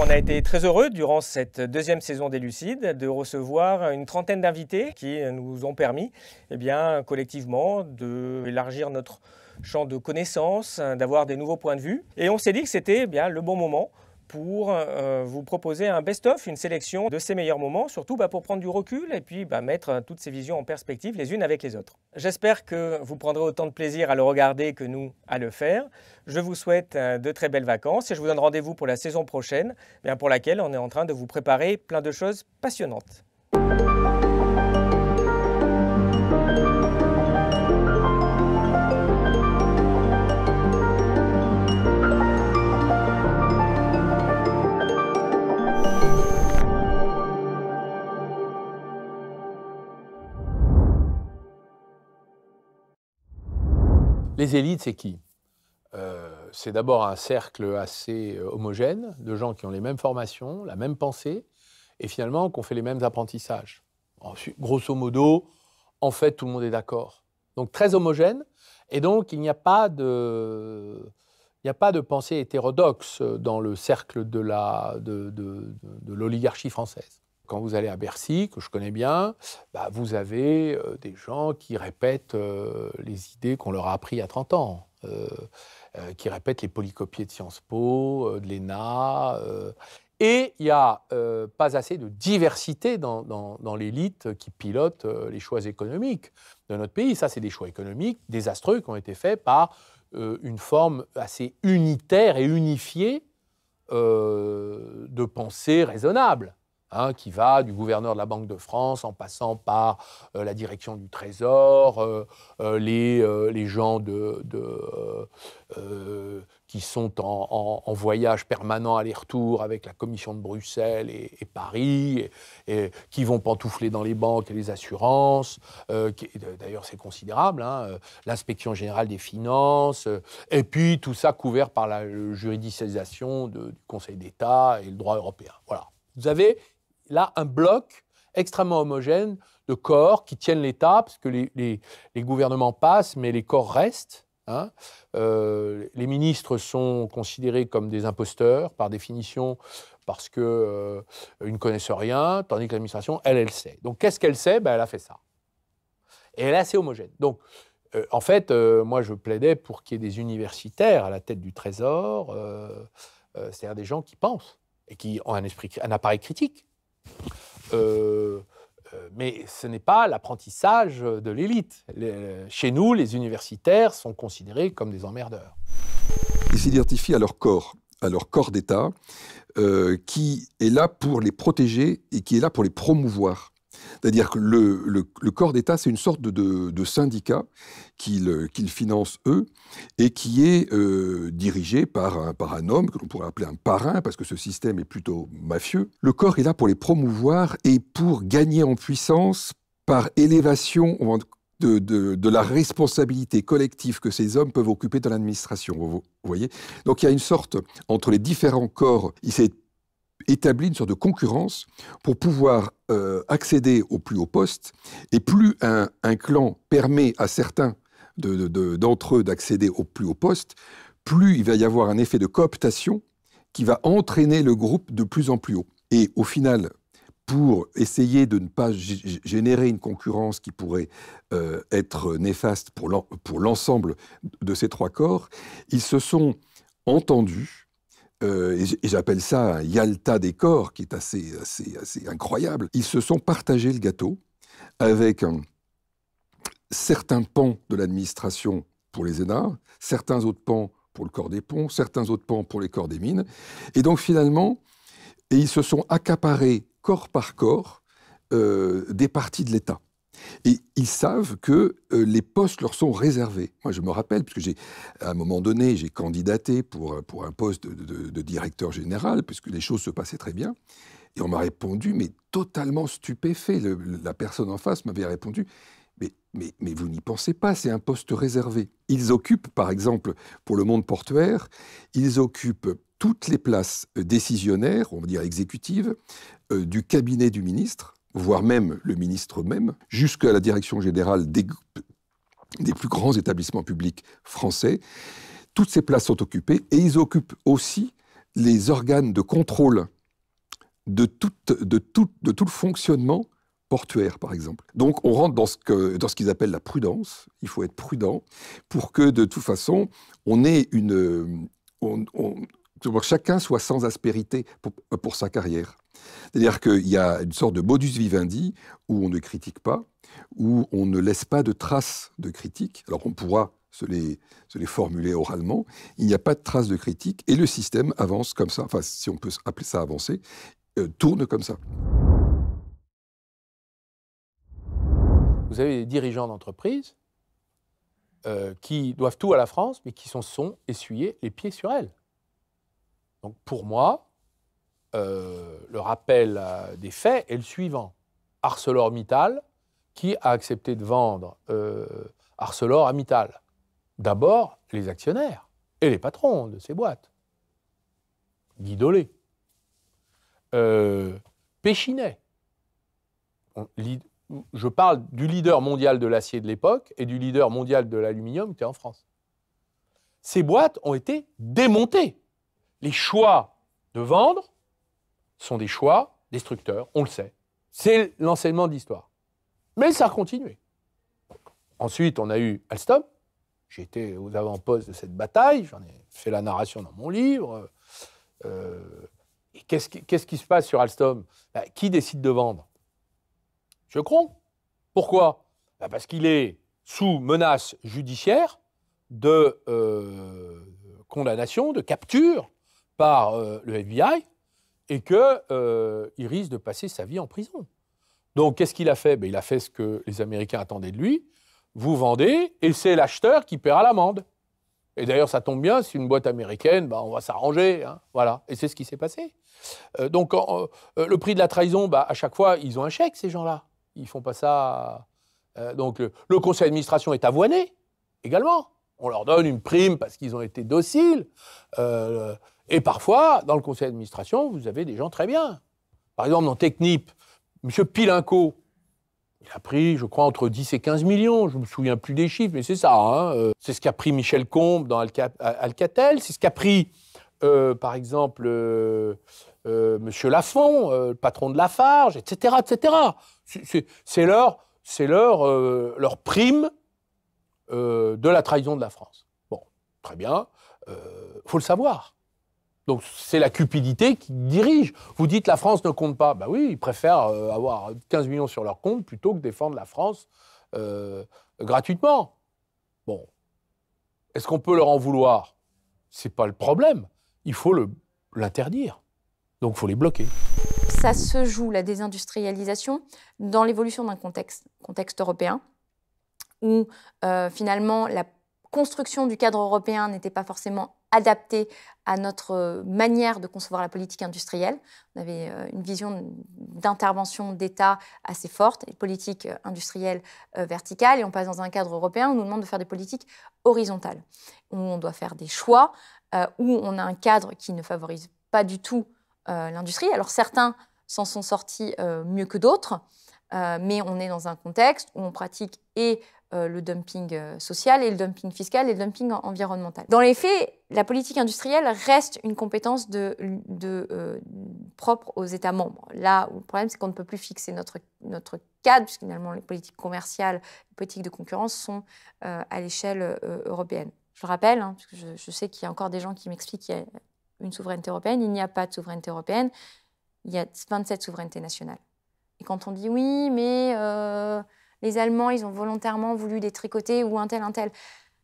On a été très heureux durant cette deuxième saison des Lucides de recevoir une trentaine d'invités qui nous ont permis eh bien, collectivement d'élargir notre champ de connaissances, d'avoir des nouveaux points de vue. Et on s'est dit que c'était eh bien le bon moment pour euh, vous proposer un best-of, une sélection de ses meilleurs moments, surtout bah, pour prendre du recul et puis bah, mettre euh, toutes ces visions en perspective les unes avec les autres. J'espère que vous prendrez autant de plaisir à le regarder que nous à le faire. Je vous souhaite euh, de très belles vacances et je vous donne rendez-vous pour la saison prochaine, pour laquelle on est en train de vous préparer plein de choses passionnantes. Les élites, c'est qui euh, C'est d'abord un cercle assez euh, homogène de gens qui ont les mêmes formations, la même pensée, et finalement qui ont fait les mêmes apprentissages. Ensuite, grosso modo, en fait, tout le monde est d'accord. Donc très homogène, et donc il n'y a pas de... pensée hétérodoxe dans le cercle de l'oligarchie française quand vous allez à Bercy, que je connais bien, bah, vous avez euh, des gens qui répètent euh, les idées qu'on leur a apprises à 30 ans, euh, qui répètent les polycopiers de Sciences Po, de l'ENA. et il n'y a pas assez de diversité dans, dans l'élite qui pilote les choix économiques de notre pays. Ça, c'est des choix économiques désastreux qui ont été faits par une forme assez unitaire et unifiée de pensée raisonnable. Hein, qui va du gouverneur de la Banque de France en passant par euh, la direction du Trésor, euh, euh, les, les, gens de, qui sont en, en, voyage permanent aller-retour avec la commission de Bruxelles et, Paris, et, qui vont pantoufler dans les banques et les assurances. D'ailleurs, c'est considérable. Hein, l'inspection générale des finances, et puis tout ça couvert par la juridicisation du Conseil d'État et le droit européen. Voilà. Vous avez là un bloc extrêmement homogène de corps qui tiennent l'État, parce que les, gouvernements passent, mais les corps restent. Hein. Euh, les ministres sont considérés comme des imposteurs, par définition, parce qu'ils euh, ils ne connaissent rien, tandis que l'administration, elle, elle sait. Donc qu'est-ce qu'elle sait ben, Elle a fait ça. Et elle est assez homogène. Donc, euh, en fait, moi, je plaidais pour qu'il y ait des universitaires à la tête du Trésor, c'est-à-dire des gens qui pensent et qui ont un, esprit, un appareil critique. Euh, euh, mais ce n'est pas l'apprentissage de l'élite. Chez nous, les universitaires sont considérés comme des emmerdeurs. Ils s'identifient à leur corps, à leur corps d'État, euh, qui est là pour les protéger et qui est là pour les promouvoir. C'est-à-dire que le, corps d'État, c'est une sorte de, syndicat qu'ils financent eux et qui est euh, dirigé par un, homme que l'on pourrait appeler un parrain parce que ce système est plutôt mafieux. Le corps est là pour les promouvoir et pour gagner en puissance par élévation, de, la responsabilité collective que ces hommes peuvent occuper dans l'administration. Vous, voyez Donc il y a une sorte, entre les différents corps, il s'est établi une sorte de concurrence pour pouvoir euh, accéder au plus haut poste. Et plus un, clan permet à certains d'entre eux d'accéder au plus haut poste, plus il va y avoir un effet de cooptation qui va entraîner le groupe de plus en plus haut. Et au final, pour essayer de ne pas générer une concurrence qui pourrait euh, être néfaste pour l'ensemble de ces trois corps, ils se sont entendus euh, et j'appelle ça Yalta des corps, qui est assez, incroyable, ils se sont partagés le gâteau avec certains pans de l'administration pour les ENA, certains autres pans pour le corps des ponts, certains autres pans pour les corps des mines. Et donc finalement, ils se sont accaparés corps par corps euh, des parties de l'État. Et ils savent que euh, les postes leur sont réservés. Moi, je me rappelle, puisque j'ai, à un moment donné, j'ai candidaté pour, euh, pour un poste de, directeur général, puisque les choses se passaient très bien. Et on m'a répondu, mais totalement stupéfait. la personne en face m'avait répondu, mais, mais, mais vous n'y pensez pas, c'est un poste réservé. Ils occupent, par exemple, pour le monde portuaire, ils occupent toutes les places décisionnaires, on va dire exécutives, euh, du cabinet du ministre voire même le ministre même, jusqu'à la direction générale des, plus grands établissements publics français. Toutes ces places sont occupées et ils occupent aussi les organes de contrôle de tout, de de tout le fonctionnement portuaire, par exemple. Donc, on rentre dans ce, dans ce qu'ils appellent la prudence. Il faut être prudent pour que, de toute façon, on ait une. chacun soit sans aspérité pour, pour sa carrière. C'est-à-dire qu'il y a une sorte de modus vivendi où on ne critique pas, où on ne laisse pas de traces de critique. Alors on pourra se les, se les formuler oralement. Il n'y a pas de traces de critique et le système avance comme ça. Enfin, si on peut appeler ça avancer, euh, tourne comme ça. Vous avez des dirigeants d'entreprise euh, qui doivent tout à la France, mais qui sont, sont essuyés les pieds sur elle. Donc pour moi, euh, le rappel des faits est le suivant. ArcelorMittal, qui a accepté de vendre euh, Arcelor à Mittal D'abord, les actionnaires et les patrons de ces boîtes. Guidolé. Euh, Péchinet. je parle du leader mondial de l'acier de l'époque et du leader mondial de l'aluminium qui était en France. Ces boîtes ont été démontées. Les choix de vendre sont des choix destructeurs, on le sait. C'est l'enseignement de l'histoire. Mais ça a continué. Ensuite, on a eu Alstom. J'étais aux avant-postes de cette bataille, j'en ai fait la narration dans mon livre. Euh, Qu'est-ce qui, se passe sur Alstom bah, Qui décide de vendre crois. Pourquoi bah, Parce qu'il est sous menace judiciaire de euh, condamnation, de capture par euh, le FBI, et qu'il euh, risque de passer sa vie en prison. Donc, qu'est-ce qu'il a fait ben, Il a fait ce que les Américains attendaient de lui. Vous vendez, et c'est l'acheteur qui paiera l'amende. Et d'ailleurs, ça tombe bien, c'est une boîte américaine, bah, on va s'arranger. Hein, voilà. Et c'est ce qui s'est passé. Euh, donc, euh, le prix de la trahison, ben, à chaque fois, ils ont un chèque, ces gens-là. Ils font pas ça. donc, le, le conseil d'administration est avoiné également. On leur donne une prime parce qu'ils ont été dociles. Et parfois, dans le conseil d'administration, vous avez des gens très bien. Par exemple, dans Technip, M. Pilinco, il a pris, je crois, entre 10 et 15 millions. Je ne me souviens plus des chiffres, mais c'est ça. Hein. Euh, c'est ce qu'a pris Michel Combes dans Alcatel. C'est ce qu'a pris, euh, par exemple, euh, M. Lafont, le patron de Lafarge, etc. etc. C'est leur, leur, leur prime de la trahison de la France. Bon, très bien. Il faut le savoir. Donc c'est la cupidité qui dirige. Vous dites la France ne compte pas. Ben oui, ils préfèrent euh, avoir 15 millions sur leur compte plutôt que défendre la France euh, gratuitement. Bon, est-ce qu'on peut leur en vouloir C'est pas le problème. Il faut l'interdire. Donc il faut les bloquer. Ça se joue la désindustrialisation dans l'évolution d'un contexte, contexte européen, où euh, finalement la construction du cadre européen n'était pas forcément adapté à notre euh, manière de concevoir la politique industrielle. On avait euh, une vision d'intervention d'État assez forte, une politique euh, industrielle verticale, et on passe dans un cadre européen où on nous demande de faire des politiques horizontales, où on doit faire des choix, où on a un cadre qui ne favorise pas du tout l'industrie. Alors certains s'en sont sortis mieux que d'autres, mais on est dans un contexte où on pratique et euh, le dumping euh, social et le dumping fiscal et le dumping environnemental. Dans les faits, la politique industrielle reste une compétence de, euh, propre aux États membres. Là le problème, c'est qu'on ne peut plus fixer notre, notre cadre, puisque finalement les politiques commerciales, les politiques de concurrence sont à l'échelle européenne. Je le rappelle, hein, parce que je, je sais qu'il y a encore des gens qui m'expliquent qu'il y a une souveraineté européenne. Il n'y a pas de souveraineté européenne. Il y a 27 souverainetés nationales. Et quand on dit oui, mais les Allemands, ils ont volontairement voulu les tricoter ou un tel, un tel.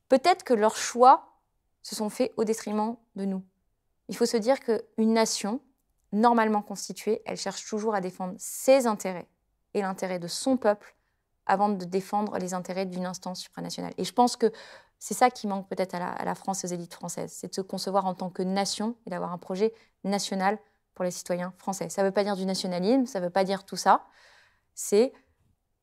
Peut-être que leurs choix se sont faits au détriment de nous. Il faut se dire qu'une nation, normalement constituée, elle cherche toujours à défendre ses intérêts et l'intérêt de son peuple avant de défendre les intérêts d'une instance supranationale. Et je pense que c'est ça qui manque peut-être à, la France aux élites françaises, c'est de se concevoir en tant que nation et d'avoir un projet national pour les citoyens français. Ça ne veut pas dire du nationalisme, ça ne veut pas dire tout ça. C'est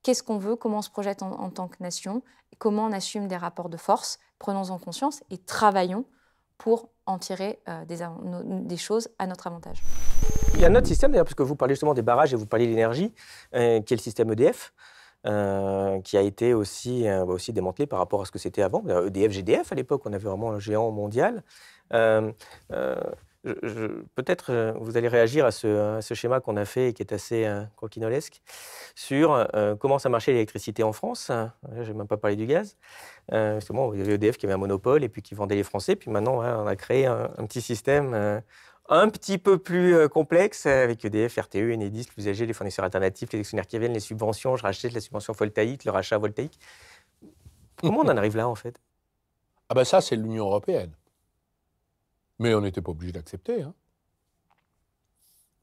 qu'est-ce qu'on veut, comment on se projette en, tant que nation, comment on assume des rapports de force, prenons-en conscience et travaillons pour en tirer euh, des, des, choses à notre avantage. Il y a un autre système, d'ailleurs, parce que vous parlez justement des barrages et vous parlez de l'énergie, euh, qui est le système EDF. Euh, qui a été aussi, bah, aussi démantelé par rapport à ce que c'était avant. EDF, e GDF, à l'époque, on avait vraiment un géant mondial peut-être euh, vous allez réagir à ce, schéma qu'on a fait et qui est assez euh, sur euh, comment ça marchait l'électricité en France. Euh, je n'ai même pas parlé du gaz. justement, il y avait EDF qui avait un monopole et puis qui vendait les Français. Puis maintenant, on a créé un, petit système un petit peu plus complexe avec EDF, RTE, Enedis, l'usager, les fournisseurs alternatifs, les actionnaires qui viennent, les subventions. Je rachète la subvention voltaïque, le rachat voltaïque. Comment on en arrive là, en fait Ah ben ça, c'est l'Union européenne. Mais on n'était pas obligé d'accepter. Hein.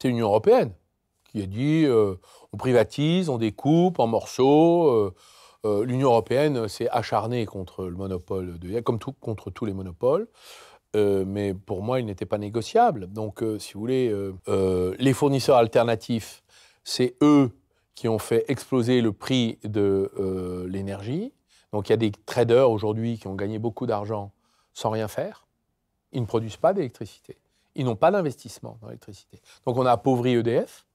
C'est l'Union européenne qui a dit euh, on privatise, on découpe en morceaux. Euh, euh, L'Union européenne s'est acharnée contre le monopole de comme contre tous les monopoles. mais pour moi, il n'était pas négociable. Donc, si vous voulez, les fournisseurs alternatifs, c'est eux qui ont fait exploser le prix de l'énergie. Donc, il y a des traders aujourd'hui qui ont gagné beaucoup d'argent sans rien faire. Ils ne produisent pas d'électricité. Ils n'ont pas d'investissement dans l'électricité. Donc on a appauvri EDF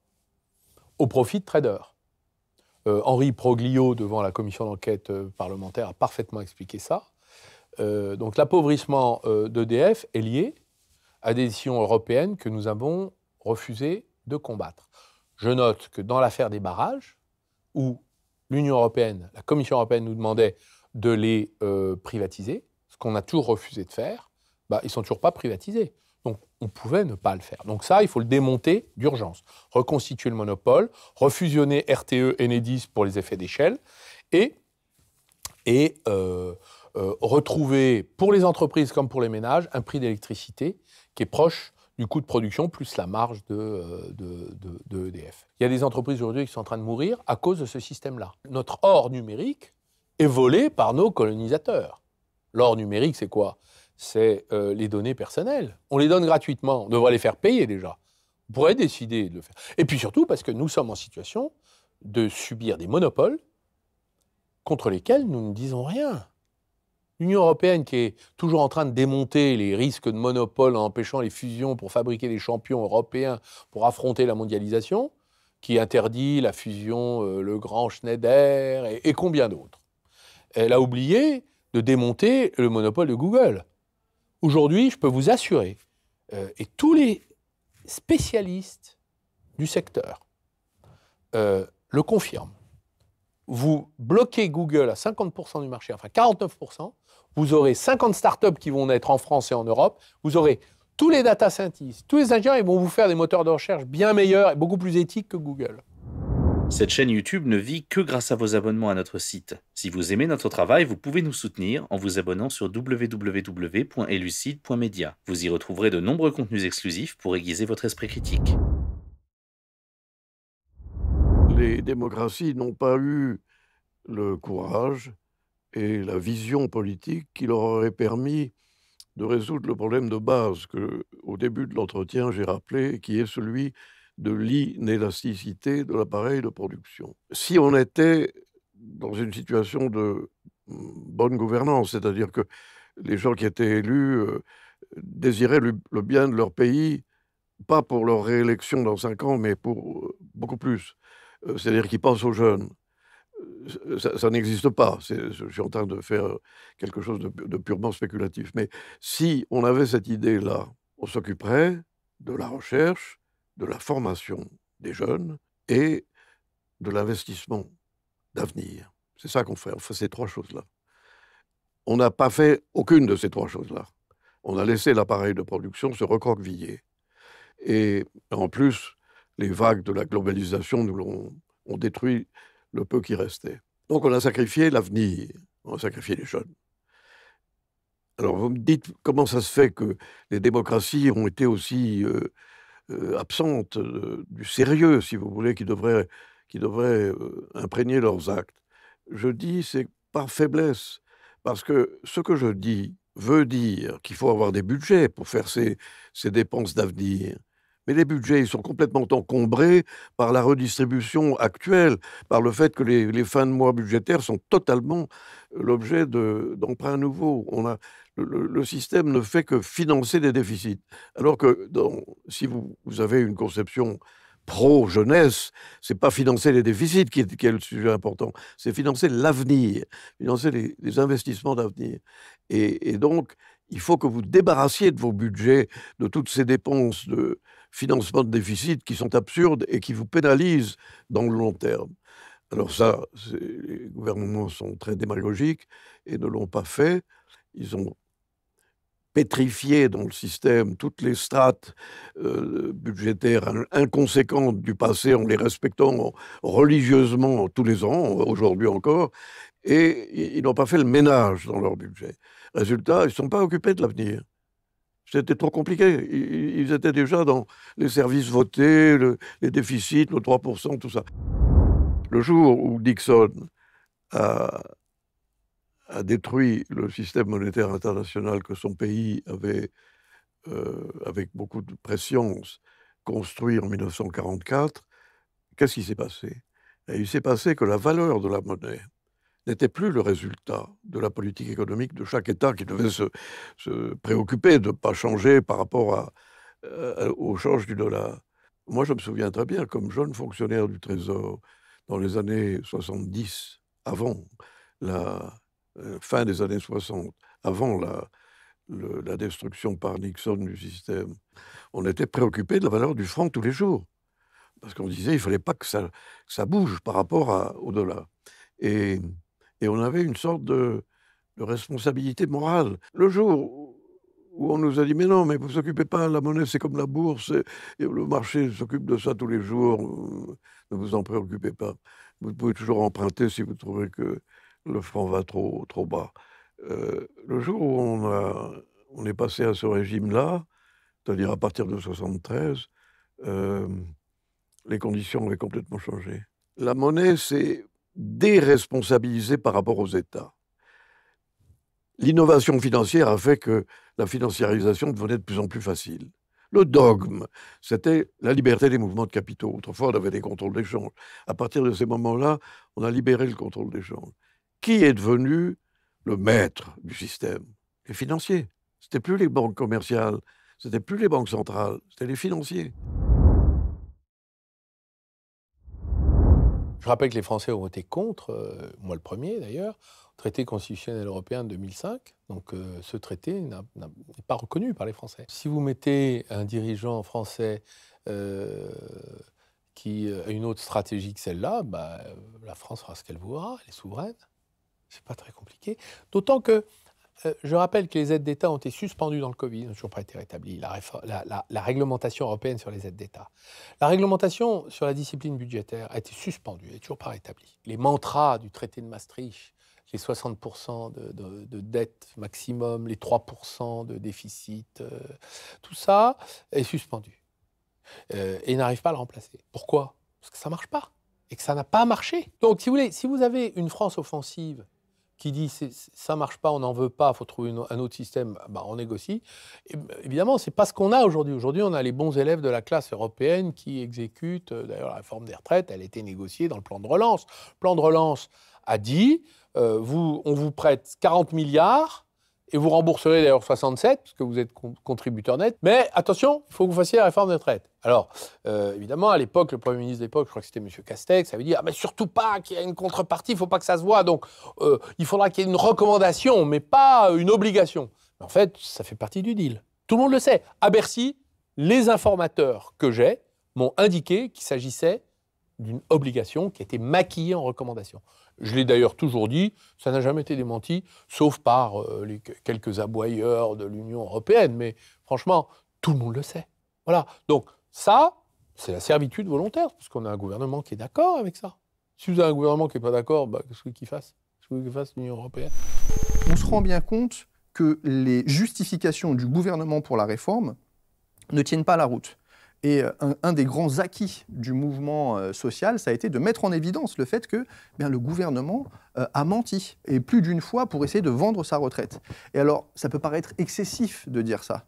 au profit de traders. Euh, Henri Proglio, devant la commission d'enquête euh, parlementaire, a parfaitement expliqué ça. Euh, donc l'appauvrissement d'EDF est lié à des décisions européennes que nous avons refusé de combattre. Je note que dans l'affaire des barrages, où l'Union européenne, la Commission européenne nous demandait de les privatiser, ce qu'on a toujours refusé de faire, bah, ils ne sont toujours pas privatisés. Donc, on pouvait ne pas le faire. Donc ça, il faut le démonter d'urgence. Reconstituer le monopole, refusionner RTE et Enedis pour les effets d'échelle, et, et euh, euh, retrouver, pour les entreprises comme pour les ménages, un prix d'électricité qui est proche du coût de production plus la marge de, euh, de EDF. E il y a des entreprises aujourd'hui qui sont en train de mourir à cause de ce système-là. Notre or numérique est volé par nos colonisateurs. L'or numérique, c'est quoi c'est euh, les données personnelles. On les donne gratuitement. On devrait les faire payer déjà. On pourrait décider de le faire. Et puis surtout parce que nous sommes en situation de subir des monopoles contre lesquels nous ne disons rien. L'Union européenne qui est toujours en train de démonter les risques de monopole en empêchant les fusions pour fabriquer des champions européens pour affronter la mondialisation, qui interdit la fusion euh, Le Grand Schneider et combien d'autres. Elle a oublié de démonter le monopole de Google. Aujourd'hui, je peux vous assurer, euh, et tous les spécialistes du secteur euh, le confirment, vous bloquez Google à 50% du marché, enfin 49%, vous aurez 50 startups qui vont naître en France et en Europe, vous aurez tous les data scientists, tous les ingénieurs, ils vont vous faire des moteurs de recherche bien meilleurs et beaucoup plus éthiques que Google. Cette chaîne YouTube ne vit que grâce à vos abonnements à notre site. Si vous aimez notre travail, vous pouvez nous soutenir en vous abonnant sur www.elucide.media. Vous y retrouverez de nombreux contenus exclusifs pour aiguiser votre esprit critique. Les démocraties n'ont pas eu le courage et la vision politique qui leur aurait permis de résoudre le problème de base que, au début de l'entretien, j'ai rappelé, qui est celui de l'inélasticité de l'appareil de production. Si on était dans une situation de mm, bonne gouvernance, c'est-à-dire que les gens qui étaient élus euh, désiraient le, bien de leur pays, pas pour leur réélection dans cinq ans, mais pour euh, beaucoup plus. Euh, c'est-à-dire qu'ils pensent aux jeunes. Ça, n'existe pas. Je suis en train de faire quelque chose de purement spéculatif. Mais si on avait cette idée-là, on s'occuperait de la recherche, de la formation des jeunes et de l'investissement d'avenir. C'est ça qu'on fait, on fait ces trois choses-là. On n'a pas fait aucune de ces trois choses-là. On a laissé l'appareil de production se recroqueviller. Et en plus, les vagues de la globalisation nous ont détruit le peu qui restait. Donc on a sacrifié l'avenir, on a sacrifié les jeunes. Alors vous me dites comment ça se fait que les démocraties ont été aussi euh, euh, absentes, absente euh, du sérieux, si vous voulez, qui devrait, qui euh, imprégner leurs actes. Je dis, c'est par faiblesse, parce que ce que je dis veut dire qu'il faut avoir des budgets pour faire ces, dépenses d'avenir. Mais les budgets, ils sont complètement encombrés par la redistribution actuelle, par le fait que les, les fins de mois budgétaires sont totalement l'objet d'emprunts nouveaux. On a le, système ne fait que financer des déficits. Alors que si vous, avez une conception pro-jeunesse, c'est pas financer les déficits qui est, le sujet important, c'est financer l'avenir, financer les, investissements d'avenir. Et, donc, il faut que vous débarrassiez de vos budgets de toutes ces dépenses de financement de déficits qui sont absurdes et qui vous pénalisent dans le long terme. Alors ça, les gouvernements sont très démagogiques et ne l'ont pas fait. Ils ont pétrifié dans le système. Toutes les strates euh, budgétaires inconséquentes du passé, en les respectant religieusement tous les ans, aujourd'hui encore, et ils n'ont pas fait le ménage dans leur budget. Résultat, ils ne sont pas occupés de l'avenir. C'était trop compliqué. Ils étaient déjà dans les services votés, les déficits, le 3%, tout ça. Le jour où Dixon a a détruit le système monétaire international que son pays avait, euh, avec beaucoup de pression, construit en 1944, qu'est-ce qui s'est passé eh, Il s'est passé que la valeur de la monnaie n'était plus le résultat de la politique économique de chaque État qui devait se, préoccuper de ne pas changer par rapport à, euh, au change du dollar. Moi, je me souviens très bien, comme jeune fonctionnaire du Trésor, dans les années 70, avant la, euh, fin des années 60, avant la, destruction par Nixon du système, on était préoccupé de la valeur du franc tous les jours. Parce qu'on disait qu'il ne fallait pas que ça, ça, bouge par rapport au dollar. Et, on avait une sorte de, responsabilité morale. Le jour où on nous a dit, mais non, mais vous ne vous occupez pas, la monnaie c'est comme la bourse, et le marché s'occupe de ça tous les jours, euh, ne vous en préoccupez pas. Vous pouvez toujours emprunter si vous trouvez que le franc va trop, bas. le jour où on, est passé à ce régime-là, c'est-à-dire à partir de 1973, les conditions avaient complètement changé. La monnaie s'est déresponsabilisée par rapport aux États. L'innovation financière a fait que la financiarisation devenait de plus en plus facile. Le dogme, c'était la liberté des mouvements de capitaux. Autrefois, on avait des contrôles d'échange. À partir de ces moments-là, on a libéré le contrôle d'échange qui est devenu le maître du système Les financiers. Ce C'était plus les banques commerciales, ce c'était plus les banques centrales, c'était les financiers. Je rappelle que les Français ont voté contre, euh, moi le premier d'ailleurs, traité constitutionnel européen de 2005. Donc euh, ce traité n'est pas reconnu par les Français. Si vous mettez un dirigeant français euh, qui a une autre stratégie que celle-là, bah, la France fera ce qu'elle voudra, elle est souveraine. C'est pas très compliqué. D'autant que euh, je rappelle que les aides d'État ont été suspendues dans le Covid, n'ont toujours pas été rétablies, la, réglementation européenne sur les aides d'État. La réglementation sur la discipline budgétaire a été suspendue, elle n'est toujours pas rétablie. Les mantras du traité de Maastricht, les 60% de, dette maximum, les 3% de déficit, euh, tout ça est suspendu. Et euh, et n'arrive pas à le remplacer. Pourquoi Parce que ça ne marche pas et que ça n'a pas marché. Donc, si vous voulez, si vous avez une France offensive qui dit ça marche pas, on n'en veut pas, faut trouver un autre système, bah, on négocie. Et, bah, évidemment, c'est pas ce qu'on a aujourd'hui. Aujourd'hui, on a les bons élèves de la classe européenne qui exécutent. Euh, d'ailleurs, la réforme des retraites, elle a été négociée dans le plan de relance. Le plan de relance a dit euh, vous, on vous prête 40 milliards et vous rembourserez d'ailleurs 67, parce que vous êtes contributeur net. Mais attention, il faut que vous fassiez la réforme des retraites. Alors, euh, évidemment, à l'époque, le Premier ministre de l'époque, je crois que c'était M. Castex, avait dit Ah, mais surtout pas qu'il y ait une contrepartie, il ne faut pas que ça se voit. Donc, euh, il faudra qu'il y ait une recommandation, mais pas une obligation. en fait, ça fait partie du deal. Tout le monde le sait. À Bercy, les informateurs que j'ai m'ont indiqué qu'il s'agissait d'une obligation qui a été maquillée en recommandation. Je l'ai d'ailleurs toujours dit, ça n'a jamais été démenti, sauf par euh, les quelques aboyeurs de l'Union européenne, mais franchement, tout le monde le sait. Voilà. Donc ça, c'est la servitude volontaire, parce qu'on a un gouvernement qui est d'accord avec ça. Si vous avez un gouvernement qui n'est pas d'accord, bah, qu'est-ce qu'il fasse Qu'est-ce qu'il fasse l'Union européenne On se rend bien compte que les justifications du gouvernement pour la réforme ne tiennent pas la route. Et euh, un, des grands acquis du mouvement euh, social, ça a été de mettre en évidence le fait que ben, le gouvernement euh, a menti, et plus d'une fois, pour essayer de vendre sa retraite. Et alors, ça peut paraître excessif de dire ça,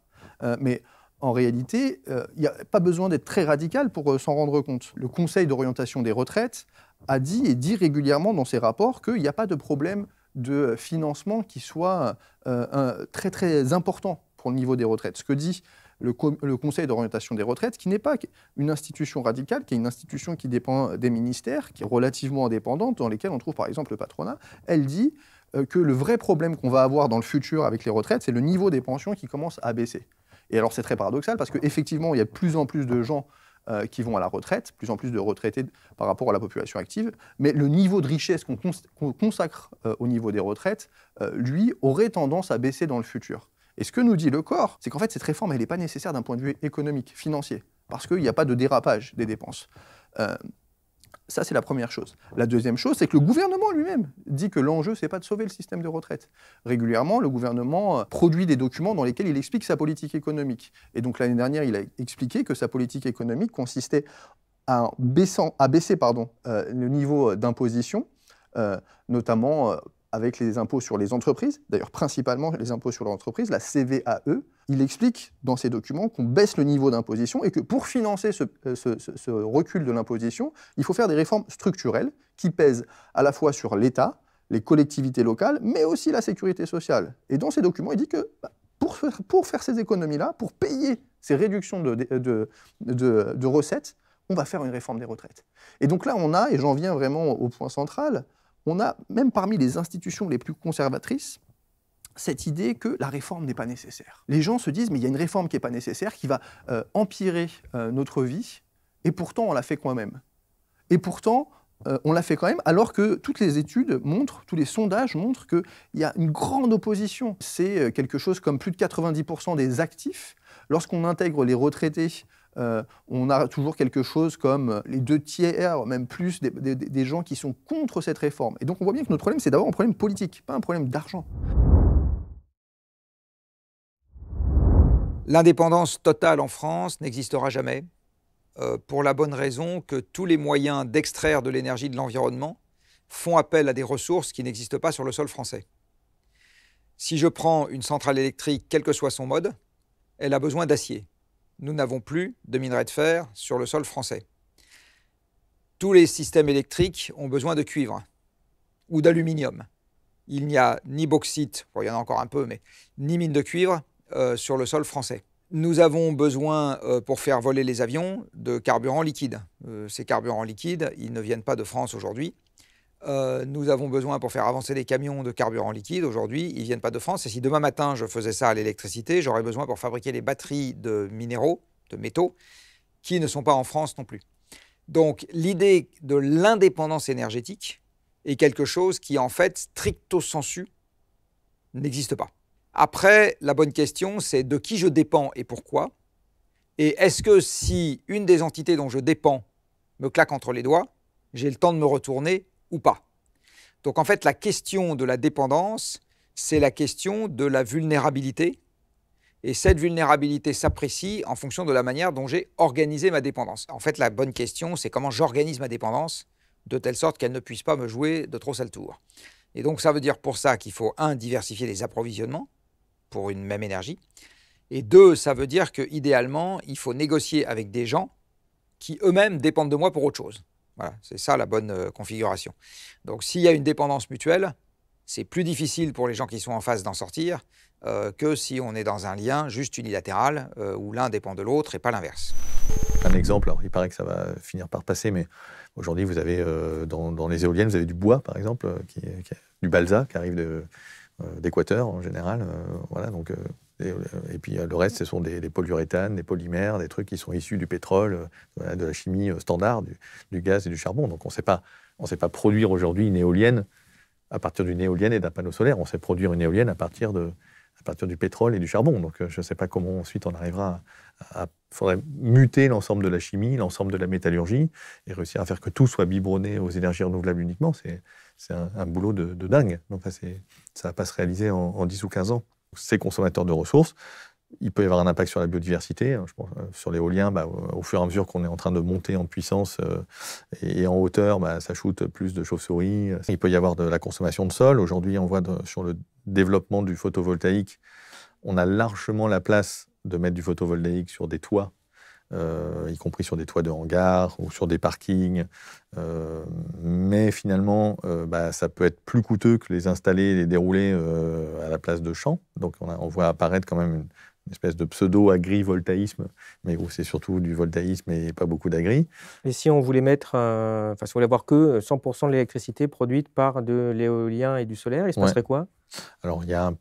mais en réalité, il n'y a pas besoin d'être très radical pour s'en rendre compte. Le Conseil d'orientation des retraites a dit et dit régulièrement dans ses rapports qu'il n'y a pas de problème de financement qui soit très très important pour le niveau des retraites. Ce que dit le, Conseil d'orientation des retraites, qui n'est pas une institution radicale, qui est une institution qui dépend des ministères, qui est relativement indépendante, dans lesquelles on trouve par exemple le patronat, elle dit euh, que le vrai problème qu'on va avoir dans le futur avec les retraites, c'est le niveau des pensions qui commence à baisser. Et alors c'est très paradoxal parce qu'effectivement, il y a de plus en plus de gens euh, qui vont à la retraite, plus en plus de retraités par rapport à la population active, mais le niveau de richesse qu'on consacre euh, au niveau des retraites, lui, aurait tendance à baisser dans le futur. Et ce que nous dit le corps, c'est qu'en fait, cette réforme, elle n'est pas nécessaire d'un point de vue économique, financier, parce qu'il n'y a pas de dérapage des dépenses. Euh, ça, c'est la première chose. La deuxième chose, c'est que le gouvernement lui-même dit que l'enjeu, ce n'est pas de sauver le système de retraite. Régulièrement, le gouvernement euh, produit des documents dans lesquels il explique sa politique économique. Et donc, l'année dernière, il a expliqué que sa politique économique consistait à, baisser euh, le niveau d'imposition, notamment avec les impôts sur les entreprises, d'ailleurs principalement les impôts sur l'entreprise, la CVAE. Il explique dans ses documents qu'on baisse le niveau d'imposition et que pour financer euh, ce, recul de l'imposition, il faut faire des réformes structurelles qui pèsent à la fois sur l'État, les collectivités locales, mais aussi la sécurité sociale. Et dans ses documents, il dit que bah, pour, faire, ces économies-là, pour payer ces réductions de recettes, on va faire une réforme des retraites. Et donc là, on a, et j'en viens vraiment au point central, on a, même parmi les institutions les plus conservatrices, cette idée que la réforme n'est pas nécessaire. Les gens se disent, mais il y a une réforme qui n'est pas nécessaire, qui va euh, empirer euh, notre vie, et pourtant on la fait quand même. Et pourtant, euh, on l'a fait quand même, alors que toutes les études montrent, tous les sondages montrent qu'il y a une grande opposition. C'est quelque chose comme plus de 90% des actifs. Lorsqu'on intègre les retraités euh, on a toujours quelque chose comme euh, les deux tiers, même plus, des, gens qui sont contre cette réforme. Et donc on voit bien que notre problème, c'est d'abord un problème politique, pas un problème d'argent. L'indépendance totale en France n'existera jamais, euh, pour la bonne raison que tous les moyens d'extraire de l'énergie de l'environnement font appel à des ressources qui n'existent pas sur le sol français. Si je prends une centrale électrique, quel que soit son mode, elle a besoin d'acier nous n'avons plus de minerai de fer sur le sol français. Tous les systèmes électriques ont besoin de cuivre ou d'aluminium. Il n'y a ni bauxite, il y en a encore un peu, mais ni mine de cuivre euh, sur le sol français. Nous avons besoin, euh, pour faire voler les avions, de carburant liquide. Euh, ces carburants liquides, ils ne viennent pas de France aujourd'hui, euh, nous avons besoin pour faire avancer les camions de carburant liquide. Aujourd'hui, ils ne viennent pas de France. Et si demain matin, je faisais ça à l'électricité, j'aurais besoin pour fabriquer les batteries de minéraux, de métaux, qui ne sont pas en France non plus. Donc l'idée de l'indépendance énergétique est quelque chose qui, en fait, stricto sensu, n'existe pas. Après, la bonne question, c'est de qui je dépends et pourquoi. Et est-ce que si une des entités dont je dépends me claque entre les doigts, j'ai le temps de me retourner ou pas. Donc en fait, la question de la dépendance, c'est la question de la vulnérabilité. Et cette vulnérabilité s'apprécie en fonction de la manière dont j'ai organisé ma dépendance. En fait, la bonne question, c'est comment j'organise ma dépendance de telle sorte qu'elle ne puisse pas me jouer de trop sale tour. Et donc ça veut dire pour ça qu'il faut, un, diversifier les approvisionnements pour une même énergie. Et deux, ça veut dire qu'idéalement, il faut négocier avec des gens qui eux-mêmes dépendent de moi pour autre chose. Voilà, c'est ça la bonne euh, configuration. Donc s'il y a une dépendance mutuelle, c'est plus difficile pour les gens qui sont en face d'en sortir euh, que si on est dans un lien juste unilatéral euh, où l'un dépend de l'autre et pas l'inverse. Un exemple, il paraît que ça va finir par passer, mais aujourd'hui vous avez dans, les éoliennes, vous avez du bois par exemple, qui, du balsa qui arrive d'Équateur en général. voilà, donc euh, et, puis euh, le reste, ce sont des, polyuréthanes, des polymères, des trucs qui sont issus du pétrole, euh, de la chimie standard, du, gaz et du charbon. Donc on ne sait pas produire aujourd'hui une éolienne à partir d'une éolienne et d'un panneau solaire. On sait produire une éolienne à partir, de, à partir du pétrole et du charbon. Donc je ne sais pas comment ensuite on arrivera à... Il faudrait muter l'ensemble de la chimie, l'ensemble de la métallurgie, et réussir à faire que tout soit biberonné aux énergies renouvelables uniquement. C'est un, boulot de, dingue. Donc ça ne va pas se réaliser en, en 10 ou 15 ans ces consommateurs de ressources. Il peut y avoir un impact sur la biodiversité, hein, euh, sur l'éolien. Bah, au fur et à mesure qu'on est en train de monter en puissance euh, et en hauteur, bah, ça shoot plus de chauves-souris. Euh. Il peut y avoir de la consommation de sol. Aujourd'hui, on voit sur le développement du photovoltaïque, on a largement la place de mettre du photovoltaïque sur des toits euh, y compris sur des toits de hangars ou sur des parkings. Euh, mais finalement, euh, bah, ça peut être plus coûteux que les installer et les dérouler à la place de champs. Donc on, on voit apparaître quand même une, espèce de pseudo-agri-voltaïsme, mais où c'est surtout du voltaïsme et pas beaucoup d'agri. Et si on voulait mettre, enfin si on voulait avoir que 100% de l'électricité produite par de l'éolien et du solaire, il se passerait quoi alors, il y a un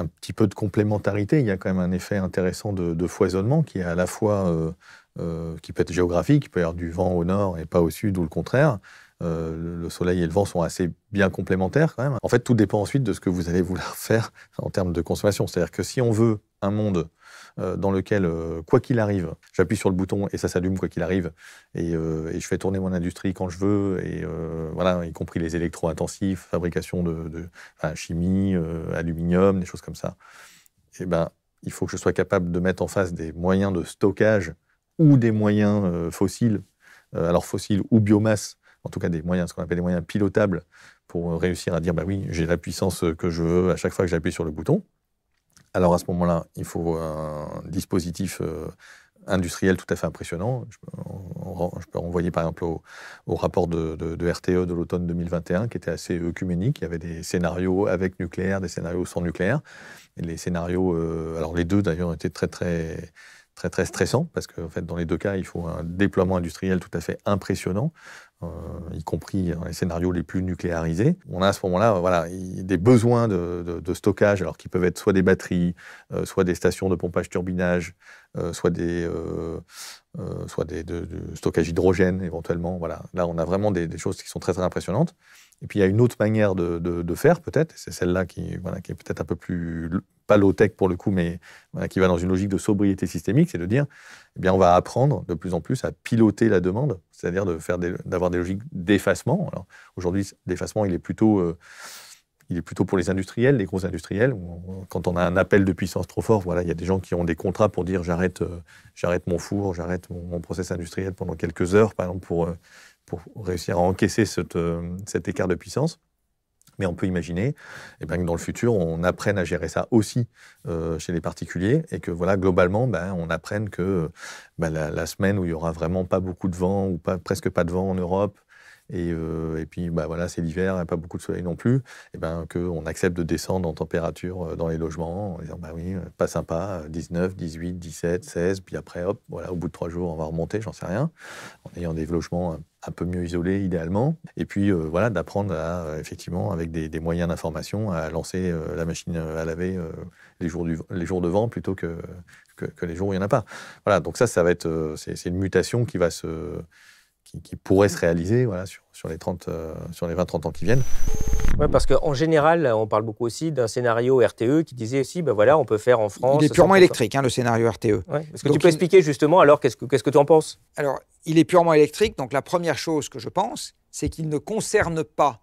un petit peu de complémentarité. Il y a quand même un effet intéressant de, foisonnement qui est à la fois euh, euh, qui peut être géographique, il peut y avoir du vent au nord et pas au sud ou le contraire. Euh, le soleil et le vent sont assez bien complémentaires quand même. En fait, tout dépend ensuite de ce que vous allez vouloir faire en termes de consommation. C'est-à-dire que si on veut un monde euh, dans lequel, euh, quoi qu'il arrive, j'appuie sur le bouton et ça s'allume quoi qu'il arrive, et, euh, je fais tourner mon industrie quand je veux, et voilà, y compris les électro-intensifs, fabrication de, chimie, aluminium, des choses comme ça. Et eh ben, il faut que je sois capable de mettre en face des moyens de stockage ou des moyens fossiles, alors fossiles ou biomasse, en tout cas des moyens, ce qu'on appelle des moyens pilotables, pour réussir à dire bah oui, j'ai la puissance que je veux à chaque fois que j'appuie sur le bouton. Alors à ce moment-là, il faut un dispositif euh, industriel tout à fait impressionnant. Je, peux renvoyer par exemple au, rapport de, de, RTE e de l'automne 2021 qui était assez œcuménique. Il y avait des scénarios avec nucléaire, des scénarios sans nucléaire. Et les scénarios, euh, alors les deux d'ailleurs étaient très très très très parce que en fait dans les deux cas il faut un déploiement industriel tout à fait impressionnant euh, y compris dans les scénarios les plus nucléarisés. On a à ce moment-là euh, voilà, des besoins de, stockage, alors qui peuvent être soit des batteries, euh, soit des stations de pompage-turbinage, soit des, soit des de, hydrogène éventuellement. Voilà. Là, on a vraiment des, des choses qui sont très, très impressionnantes. Et puis il y a une autre manière de, faire peut-être, c'est celle-là qui, est peut-être un peu plus pas low tech pour le coup, mais qui va dans une logique de sobriété systémique, c'est de dire, eh bien on va apprendre de plus en plus à piloter la demande, c'est-à-dire de faire d'avoir des, logiques d'effacement. Alors aujourd'hui, l'effacement il est plutôt euh, il est plutôt pour les industriels, les gros industriels. Où, quand on a un appel de puissance trop fort, voilà, il y a des gens qui ont des contrats pour dire j'arrête, euh, j'arrête mon four, j'arrête mon, process industriel pendant quelques heures, par exemple pour euh, pour réussir à encaisser cette, euh, cet écart de puissance. Mais on peut imaginer et eh bien, que dans le futur, on apprenne à gérer ça aussi euh, chez les particuliers et que voilà, globalement, ben, on apprenne que ben, la, semaine où il n'y aura vraiment pas beaucoup de vent ou pas, presque pas de vent en Europe, et, euh, puis ben, voilà, c'est l'hiver, il n'y a pas beaucoup de soleil non plus, et eh ben, qu'on accepte de descendre en température dans les logements en disant ben oui, pas sympa, 19, 18, 17, 16, puis après, hop, voilà, au bout de trois jours, on va remonter, j'en sais rien, en ayant des logements un peu mieux isolé idéalement. Et puis euh, voilà, d'apprendre euh, effectivement, avec des, moyens d'information, à lancer euh, la machine à laver les, jours les jours de vent plutôt que, que, les jours où il n'y en a pas. Voilà, donc ça, ça va être, c'est, une mutation qui va se, qui, pourrait se réaliser voilà, sur, sur les 30, sur les 20-30 ans qui viennent parce qu'en général, on parle beaucoup aussi d'un scénario RTE qui disait aussi, ben voilà, on peut faire en France. Il est purement électrique, hein, le scénario RTE. Est-ce que tu peux expliquer justement, alors, qu'est-ce que, qu'est-ce que tu en penses Alors, il est purement électrique, donc la première chose que je pense, c'est qu'il ne concerne pas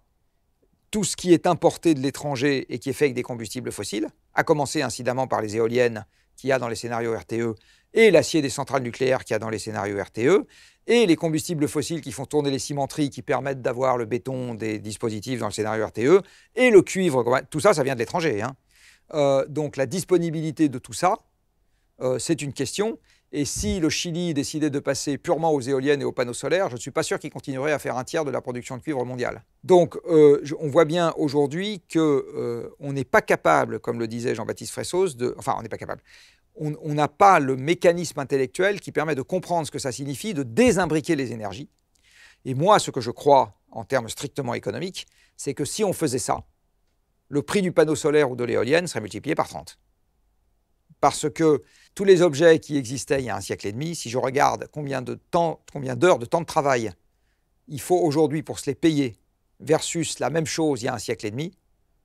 tout ce qui est importé de l'étranger et qui est fait avec des combustibles fossiles, à commencer incidemment par les éoliennes qu'il y a dans les scénarios RTE et l'acier des centrales nucléaires qu'il y a dans les scénarios RTE, et les combustibles fossiles qui font tourner les cimenteries, qui permettent d'avoir le béton des dispositifs dans le scénario RTE, et le cuivre, tout ça, ça vient de l'étranger. Hein. Euh, donc la disponibilité de tout ça, euh, c'est une question. Et si le Chili décidait de passer purement aux éoliennes et aux panneaux solaires, je ne suis pas sûr qu'il continuerait à faire un tiers de la production de cuivre mondiale. Donc, euh, on voit bien aujourd'hui qu'on euh, n'est pas capable, comme le disait Jean-Baptiste Fressos, de, enfin, on n'est pas capable. On n'a pas le mécanisme intellectuel qui permet de comprendre ce que ça signifie de désimbriquer les énergies. Et moi, ce que je crois en termes strictement économiques, c'est que si on faisait ça, le prix du panneau solaire ou de l'éolienne serait multiplié par 30. Parce que tous les objets qui existaient il y a un siècle et demi, si je regarde combien de temps, combien d'heures de temps de travail il faut aujourd'hui pour se les payer versus la même chose il y a un siècle et demi,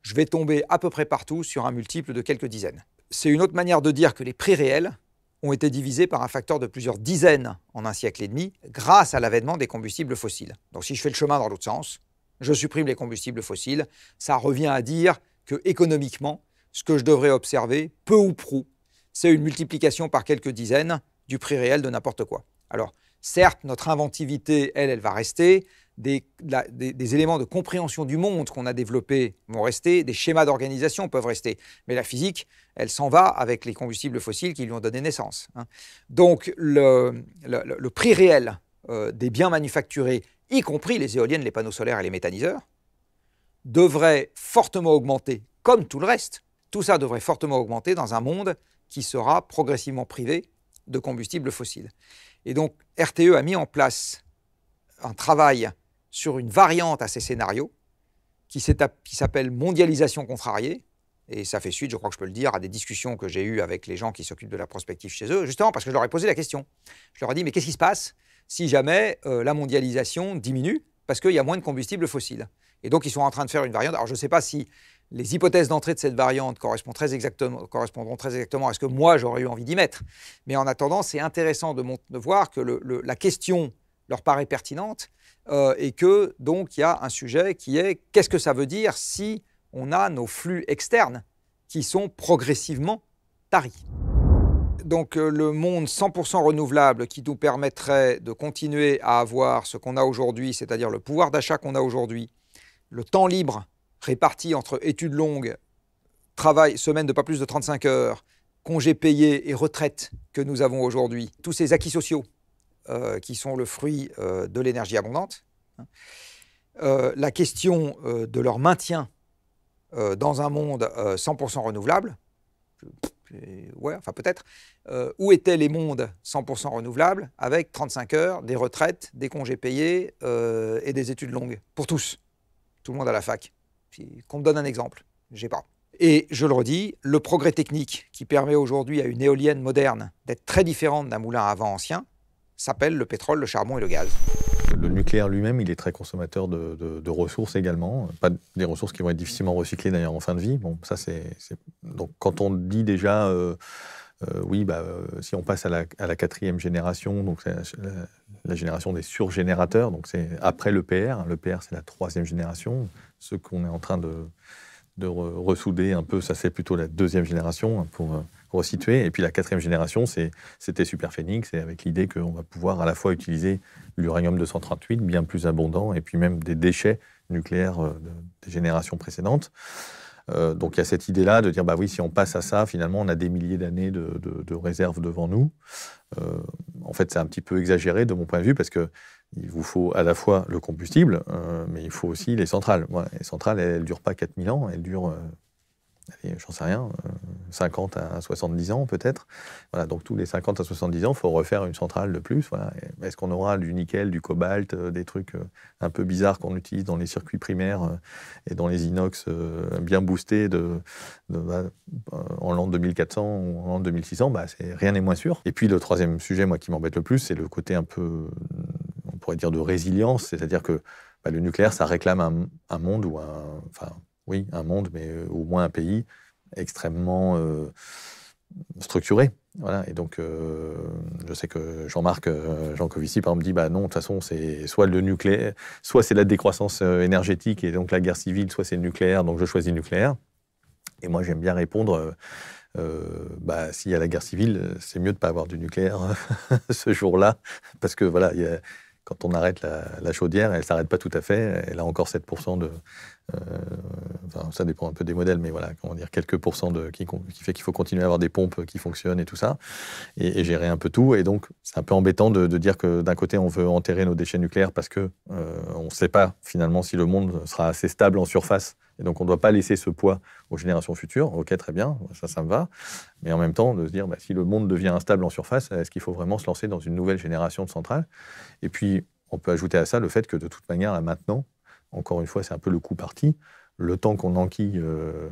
je vais tomber à peu près partout sur un multiple de quelques dizaines. C'est une autre manière de dire que les prix réels ont été divisés par un facteur de plusieurs dizaines en un siècle et demi grâce à l'avènement des combustibles fossiles. Donc si je fais le chemin dans l'autre sens, je supprime les combustibles fossiles, ça revient à dire que économiquement, ce que je devrais observer, peu ou prou, c'est une multiplication par quelques dizaines du prix réel de n'importe quoi. Alors, certes, notre inventivité, elle, elle va rester. Des, éléments de compréhension du monde qu'on a développés vont rester, des schémas d'organisation peuvent rester, mais la physique, elle s'en va avec les combustibles fossiles qui lui ont donné naissance. Hein. Donc le, prix réel euh, des biens manufacturés, y compris les éoliennes, les panneaux solaires et les méthaniseurs, devrait fortement augmenter, comme tout le reste. Tout ça devrait fortement augmenter dans un monde qui sera progressivement privé de combustibles fossiles. Et donc RTE a mis en place un travail sur une variante à ces scénarios qui s'appelle mondialisation contrariée. Et ça fait suite, je crois que je peux le dire, à des discussions que j'ai eues avec les gens qui s'occupent de la prospective chez eux, justement parce que je leur ai posé la question. Je leur ai dit, mais qu'est-ce qui se passe si jamais euh, la mondialisation diminue parce qu'il y a moins de combustibles fossiles Et donc, ils sont en train de faire une variante. Alors, je ne sais pas si les hypothèses d'entrée de cette variante correspondent très exactement, correspondront très exactement à ce que moi j'aurais eu envie d'y mettre. Mais en attendant, c'est intéressant de, voir que la question leur paraît pertinente euh, et que donc il y a un sujet qui est qu'est-ce que ça veut dire si on a nos flux externes qui sont progressivement taris donc euh, le monde 100% renouvelable qui nous permettrait de continuer à avoir ce qu'on a aujourd'hui, c'est-à-dire le pouvoir d'achat qu'on a aujourd'hui, le temps libre répartis entre études longues, travail, semaine de pas plus de 35 heures, congés payés et retraites que nous avons aujourd'hui, tous ces acquis sociaux euh, qui sont le fruit euh, de l'énergie abondante, euh, la question de leur maintien dans un monde 100% renouvelable, ouais, enfin peut-être, où étaient les mondes 100% renouvelables avec 35 heures, des retraites, des congés payés et des études longues pour tous, tout le monde à la fac. Qu'on me donne un exemple. J'ai pas. Et je le redis, le progrès technique qui permet aujourd'hui à une éolienne moderne d'être très différente d'un moulin à vent ancien s'appelle le pétrole, le charbon et le gaz. Le nucléaire lui-même, il est très consommateur de, ressources également, pas des ressources qui vont être difficilement recyclées d'ailleurs en fin de vie. Bon, ça c'est donc quand on dit déjà euh, euh, oui, bah, euh, si on passe à la, quatrième génération, donc la, génération des surgénérateurs, donc c'est après le PR. le PR c'est la troisième génération ce qu'on est en train de, ressouder un peu. Ça, c'est plutôt la deuxième génération hein, pour euh, resituer. Et puis la quatrième génération, c'était Superphénix, et avec l'idée qu'on va pouvoir à la fois utiliser l'uranium-238, bien plus abondant, et puis même des déchets nucléaires euh, des générations précédentes. Euh, donc il y a cette idée-là de dire, bah oui, si on passe à ça, finalement, on a des milliers d'années de, de réserves devant nous. en fait, c'est un petit peu exagéré de mon point de vue, parce que il vous faut à la fois le combustible, euh, mais il faut aussi les centrales. Les centrales, elles ne durent pas 4000 ans, elles durent, euh, j'en sais rien, 50 euh, à 70 ans peut-être. Voilà, donc tous les 50 à 70 ans, il faut refaire une centrale de plus. Est-ce qu'on aura du nickel, du cobalt, des trucs un peu bizarres qu'on utilise dans les circuits primaires et dans les inox bien boostés de, bah, en l'an 2400 ou en l'an 2600 bah, Rien n'est moins sûr. Et puis le troisième sujet, moi, qui m'embête le plus, c'est le côté un peu pourrait dire de résilience, c'est-à-dire que bah, le nucléaire, ça réclame un, monde ou un, enfin, oui, un monde, mais euh, au moins un pays extrêmement euh, structuré. Voilà. Et donc, euh, je sais que Jean-Marc Jean Covici, par exemple, dit bah non, de toute façon, c'est soit le nucléaire, soit c'est la décroissance énergétique et donc la guerre civile, soit c'est le nucléaire, donc je choisis le nucléaire. Et moi, j'aime bien répondre. bah, s'il y a la guerre civile, c'est mieux de ne pas avoir du nucléaire ce jour-là, parce que voilà, il y a quand on arrête la, chaudière, elle ne s'arrête pas tout à fait. Elle a encore 7% de. Euh, enfin, ça dépend un peu des modèles, mais voilà, comment dire, quelques pourcents de, qui, qui fait qu'il faut continuer à avoir des pompes qui fonctionnent et tout ça, et, gérer un peu tout. Et donc, c'est un peu embêtant de, dire que d'un côté, on veut enterrer nos déchets nucléaires parce que euh, on ne sait pas finalement si le monde sera assez stable en surface et donc, on ne doit pas laisser ce poids aux générations futures. Ok, très bien, ça, ça me va. Mais en même temps, de se dire, bah, si le monde devient instable en surface, est-ce qu'il faut vraiment se lancer dans une nouvelle génération de centrales Et puis, on peut ajouter à ça le fait que de toute manière, là maintenant, encore une fois, c'est un peu le coup parti. Le temps qu'on enquille euh,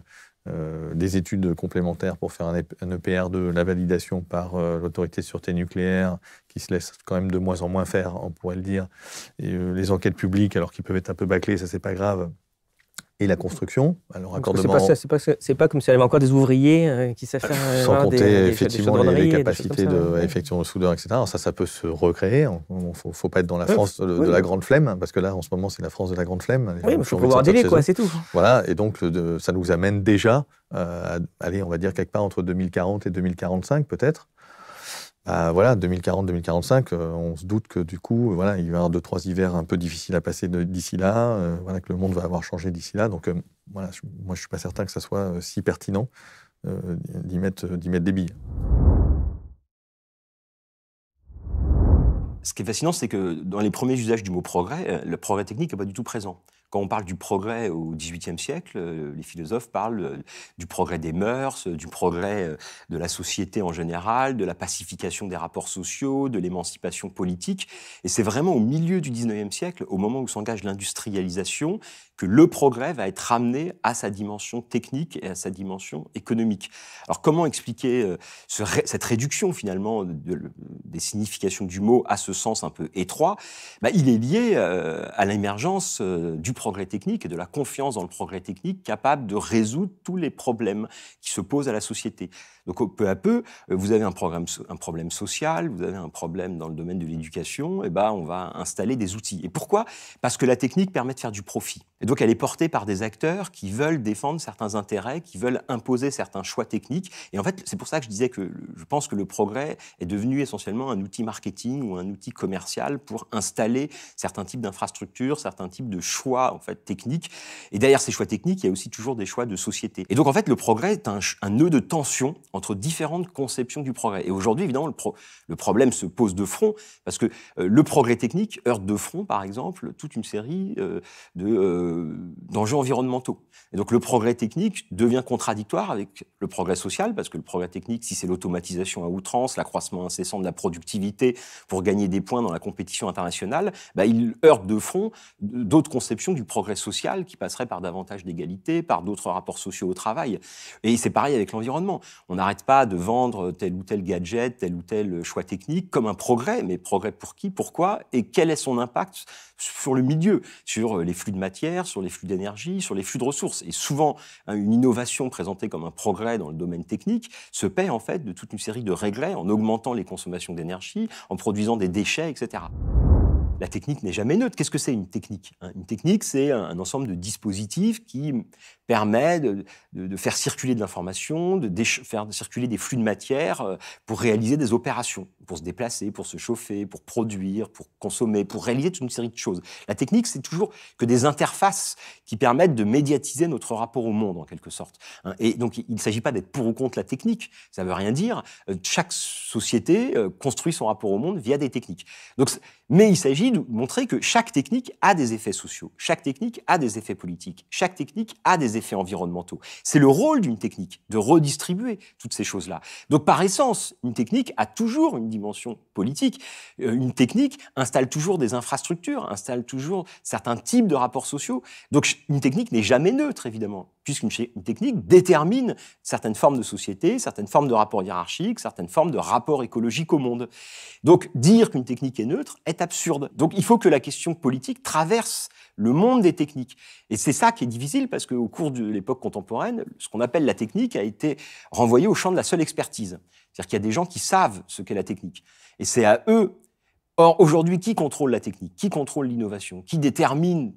euh, des études complémentaires pour faire un, EPR2, e la validation par euh, l'autorité de sûreté nucléaire, qui se laisse quand même de moins en moins faire, on pourrait le dire, et les enquêtes publiques, alors qu'ils peuvent être un peu bâclées, ça c'est pas grave, la construction. Alors, C'est pas, pas, pas, comme s'il y avait encore des ouvriers euh, qui s'affairent... Euh, Sans compter effectivement des les, capacités de, soudeur, etc. ça, ça peut se recréer. Il ne faut, pas être dans la France de, la grande flemme, hein, parce que là, en ce moment, c'est la France de la grande flemme. oui, mais il faut pouvoir délai, quoi, c'est tout. Voilà, et donc ça nous amène déjà euh, à aller, on va dire, quelque part entre 2040 et 2045, peut-être, voilà, 2040-2045, euh, on se doute que du coup, euh, voilà, il y avoir deux, trois hivers un peu difficiles à passer d'ici là, euh, voilà, que le monde va avoir changé d'ici là. Donc, voilà, moi, je ne suis pas certain que ça soit si pertinent d'y mettre, mettre des billes. Ce qui est fascinant, c'est que dans les premiers usages du mot progrès, le progrès technique n'est pas du tout présent. Quand on parle du progrès au XVIIIe siècle, euh, les philosophes parlent euh, du progrès des mœurs, euh, du progrès de la société en général, de la pacification des rapports sociaux, de l'émancipation politique. Et c'est vraiment au milieu du XIXe siècle, au moment où s'engage l'industrialisation, le progrès va être ramené à sa dimension technique et à sa dimension économique. Alors comment expliquer euh, cette réduction finalement de, des significations du mot à ce sens un peu étroit bah, Il est lié euh, à l'émergence euh, du progrès technique et de la confiance dans le progrès technique capable de résoudre tous les problèmes qui se posent à la société. Donc peu à peu, vous avez un, un problème social, vous avez un problème dans le domaine de l'éducation, et ben on va installer des outils. Et pourquoi Parce que la technique permet de faire du profit donc elle est portée par des acteurs qui veulent défendre certains intérêts, qui veulent imposer certains choix techniques. Et en fait, c'est pour ça que je disais que je pense que le progrès est devenu essentiellement un outil marketing ou un outil commercial pour installer certains types d'infrastructures, certains types de choix en fait techniques. Et derrière ces choix techniques, il y a aussi toujours des choix de société. Et donc en fait, le progrès est un, un nœud de tension entre différentes conceptions du progrès. Et aujourd'hui, évidemment, le, problème se pose de front parce que euh, le progrès technique heurte de front, par exemple, toute une série euh, de euh, d'enjeux environnementaux. Et donc le progrès technique devient contradictoire avec le progrès social, parce que le progrès technique, si c'est l'automatisation à outrance, l'accroissement incessant de la productivité pour gagner des points dans la compétition internationale, bah, il heurte de front d'autres conceptions du progrès social qui passeraient par davantage d'égalité, par d'autres rapports sociaux au travail. Et c'est pareil avec l'environnement. On n'arrête pas de vendre tel ou tel gadget, tel ou tel choix technique comme un progrès, mais progrès pour qui, pourquoi, et quel est son impact sur le milieu, sur les flux de matière, sur les flux d'énergie, sur les flux de ressources. Et souvent, hein, une innovation présentée comme un progrès dans le domaine technique se paie en fait de toute une série de regrets en augmentant les consommations d'énergie, en produisant des déchets, etc. La technique n'est jamais neutre. Qu'est-ce que c'est une technique hein Une technique, c'est un ensemble de dispositifs qui permet de, faire circuler de l'information, de faire circuler des flux de matière euh, pour réaliser des opérations, pour se déplacer, pour se chauffer, pour produire, pour consommer, pour réaliser toute une série de choses. La technique, c'est toujours que des interfaces qui permettent de médiatiser notre rapport au monde, en quelque sorte. Hein. Et donc, il ne s'agit pas d'être pour ou contre la technique, ça ne veut rien dire. Euh, chaque société euh, construit son rapport au monde via des techniques. Donc, mais il s'agit de montrer que chaque technique a des effets sociaux, chaque technique a des effets politiques, chaque technique a des effets environnementaux. C'est le rôle d'une technique de redistribuer toutes ces choses-là. Donc par essence, une technique a toujours une dimension politique. Euh, une technique installe toujours des infrastructures, installe toujours certains types de rapports sociaux. Donc une technique n'est jamais neutre, évidemment puisqu'une technique détermine certaines formes de société, certaines formes de rapports hiérarchiques, certaines formes de rapports écologiques au monde. Donc dire qu'une technique est neutre est absurde. Donc il faut que la question politique traverse le monde des techniques. Et c'est ça qui est difficile parce qu'au cours de l'époque contemporaine, ce qu'on appelle la technique a été renvoyé au champ de la seule expertise. C'est-à-dire qu'il y a des gens qui savent ce qu'est la technique. Et c'est à eux. Or, aujourd'hui, qui contrôle la technique Qui contrôle l'innovation Qui détermine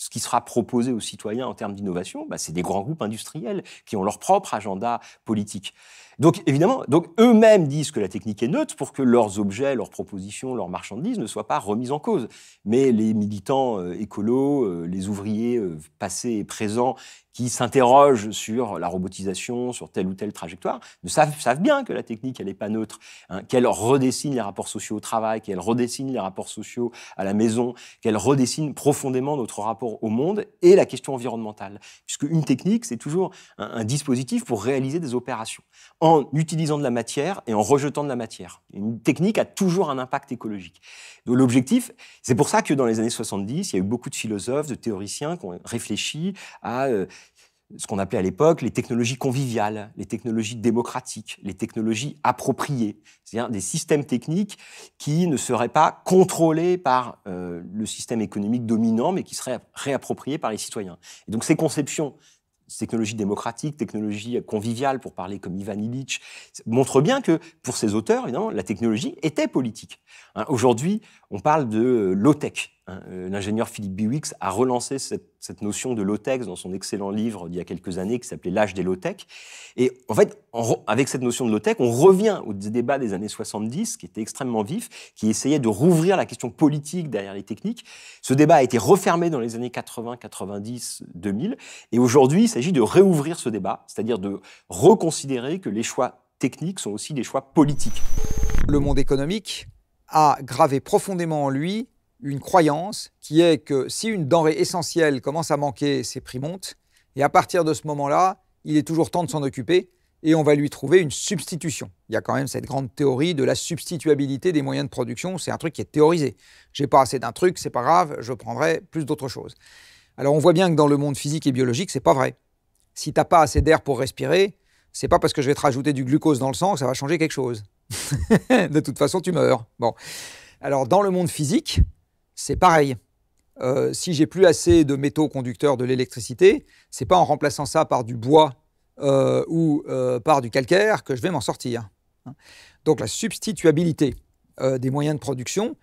ce qui sera proposé aux citoyens en termes d'innovation, bah, c'est des grands groupes industriels qui ont leur propre agenda politique. Donc évidemment, donc eux-mêmes disent que la technique est neutre pour que leurs objets, leurs propositions, leurs marchandises ne soient pas remises en cause. Mais les militants euh, écolos, euh, les ouvriers euh, passés et présents qui s'interrogent sur la robotisation, sur telle ou telle trajectoire, savent, bien que la technique, elle n'est pas neutre, hein, qu'elle redessine les rapports sociaux au travail, qu'elle redessine les rapports sociaux à la maison, qu'elle redessine profondément notre rapport au monde et la question environnementale. Puisque une technique, c'est toujours un, dispositif pour réaliser des opérations, en utilisant de la matière et en rejetant de la matière. Une technique a toujours un impact écologique. Donc L'objectif, c'est pour ça que dans les années 70, il y a eu beaucoup de philosophes, de théoriciens qui ont réfléchi à... Euh, ce qu'on appelait à l'époque les technologies conviviales, les technologies démocratiques, les technologies appropriées, c'est-à-dire des systèmes techniques qui ne seraient pas contrôlés par euh, le système économique dominant, mais qui seraient réappropriés par les citoyens. Et donc ces conceptions, technologies démocratiques, technologies conviviales, pour parler comme Ivan Illich, montrent bien que pour ces auteurs, évidemment, la technologie était politique. Hein, aujourd'hui, on parle de euh, low-tech. Hein, euh, l'ingénieur Philippe Biwix a relancé cette cette notion de low-tech dans son excellent livre d'il y a quelques années qui s'appelait L'âge des low Et en fait, avec cette notion de low-tech, on revient au débat des années 70 qui était extrêmement vif, qui essayait de rouvrir la question politique derrière les techniques. Ce débat a été refermé dans les années 80, 90, 2000. Et aujourd'hui, il s'agit de réouvrir ce débat, c'est-à-dire de reconsidérer que les choix techniques sont aussi des choix politiques. Le monde économique a gravé profondément en lui une croyance qui est que si une denrée essentielle commence à manquer, ses prix montent. Et à partir de ce moment-là, il est toujours temps de s'en occuper et on va lui trouver une substitution. Il y a quand même cette grande théorie de la substituabilité des moyens de production. C'est un truc qui est théorisé. J'ai pas assez d'un truc, c'est pas grave, je prendrai plus d'autres choses. Alors on voit bien que dans le monde physique et biologique, c'est pas vrai. Si t'as pas assez d'air pour respirer, c'est pas parce que je vais te rajouter du glucose dans le sang que ça va changer quelque chose. de toute façon, tu meurs. Bon. Alors dans le monde physique, c'est pareil. Euh, si j'ai plus assez de métaux conducteurs de l'électricité, c'est pas en remplaçant ça par du bois euh, ou euh, par du calcaire que je vais m'en sortir. Donc la substituabilité des moyens de production,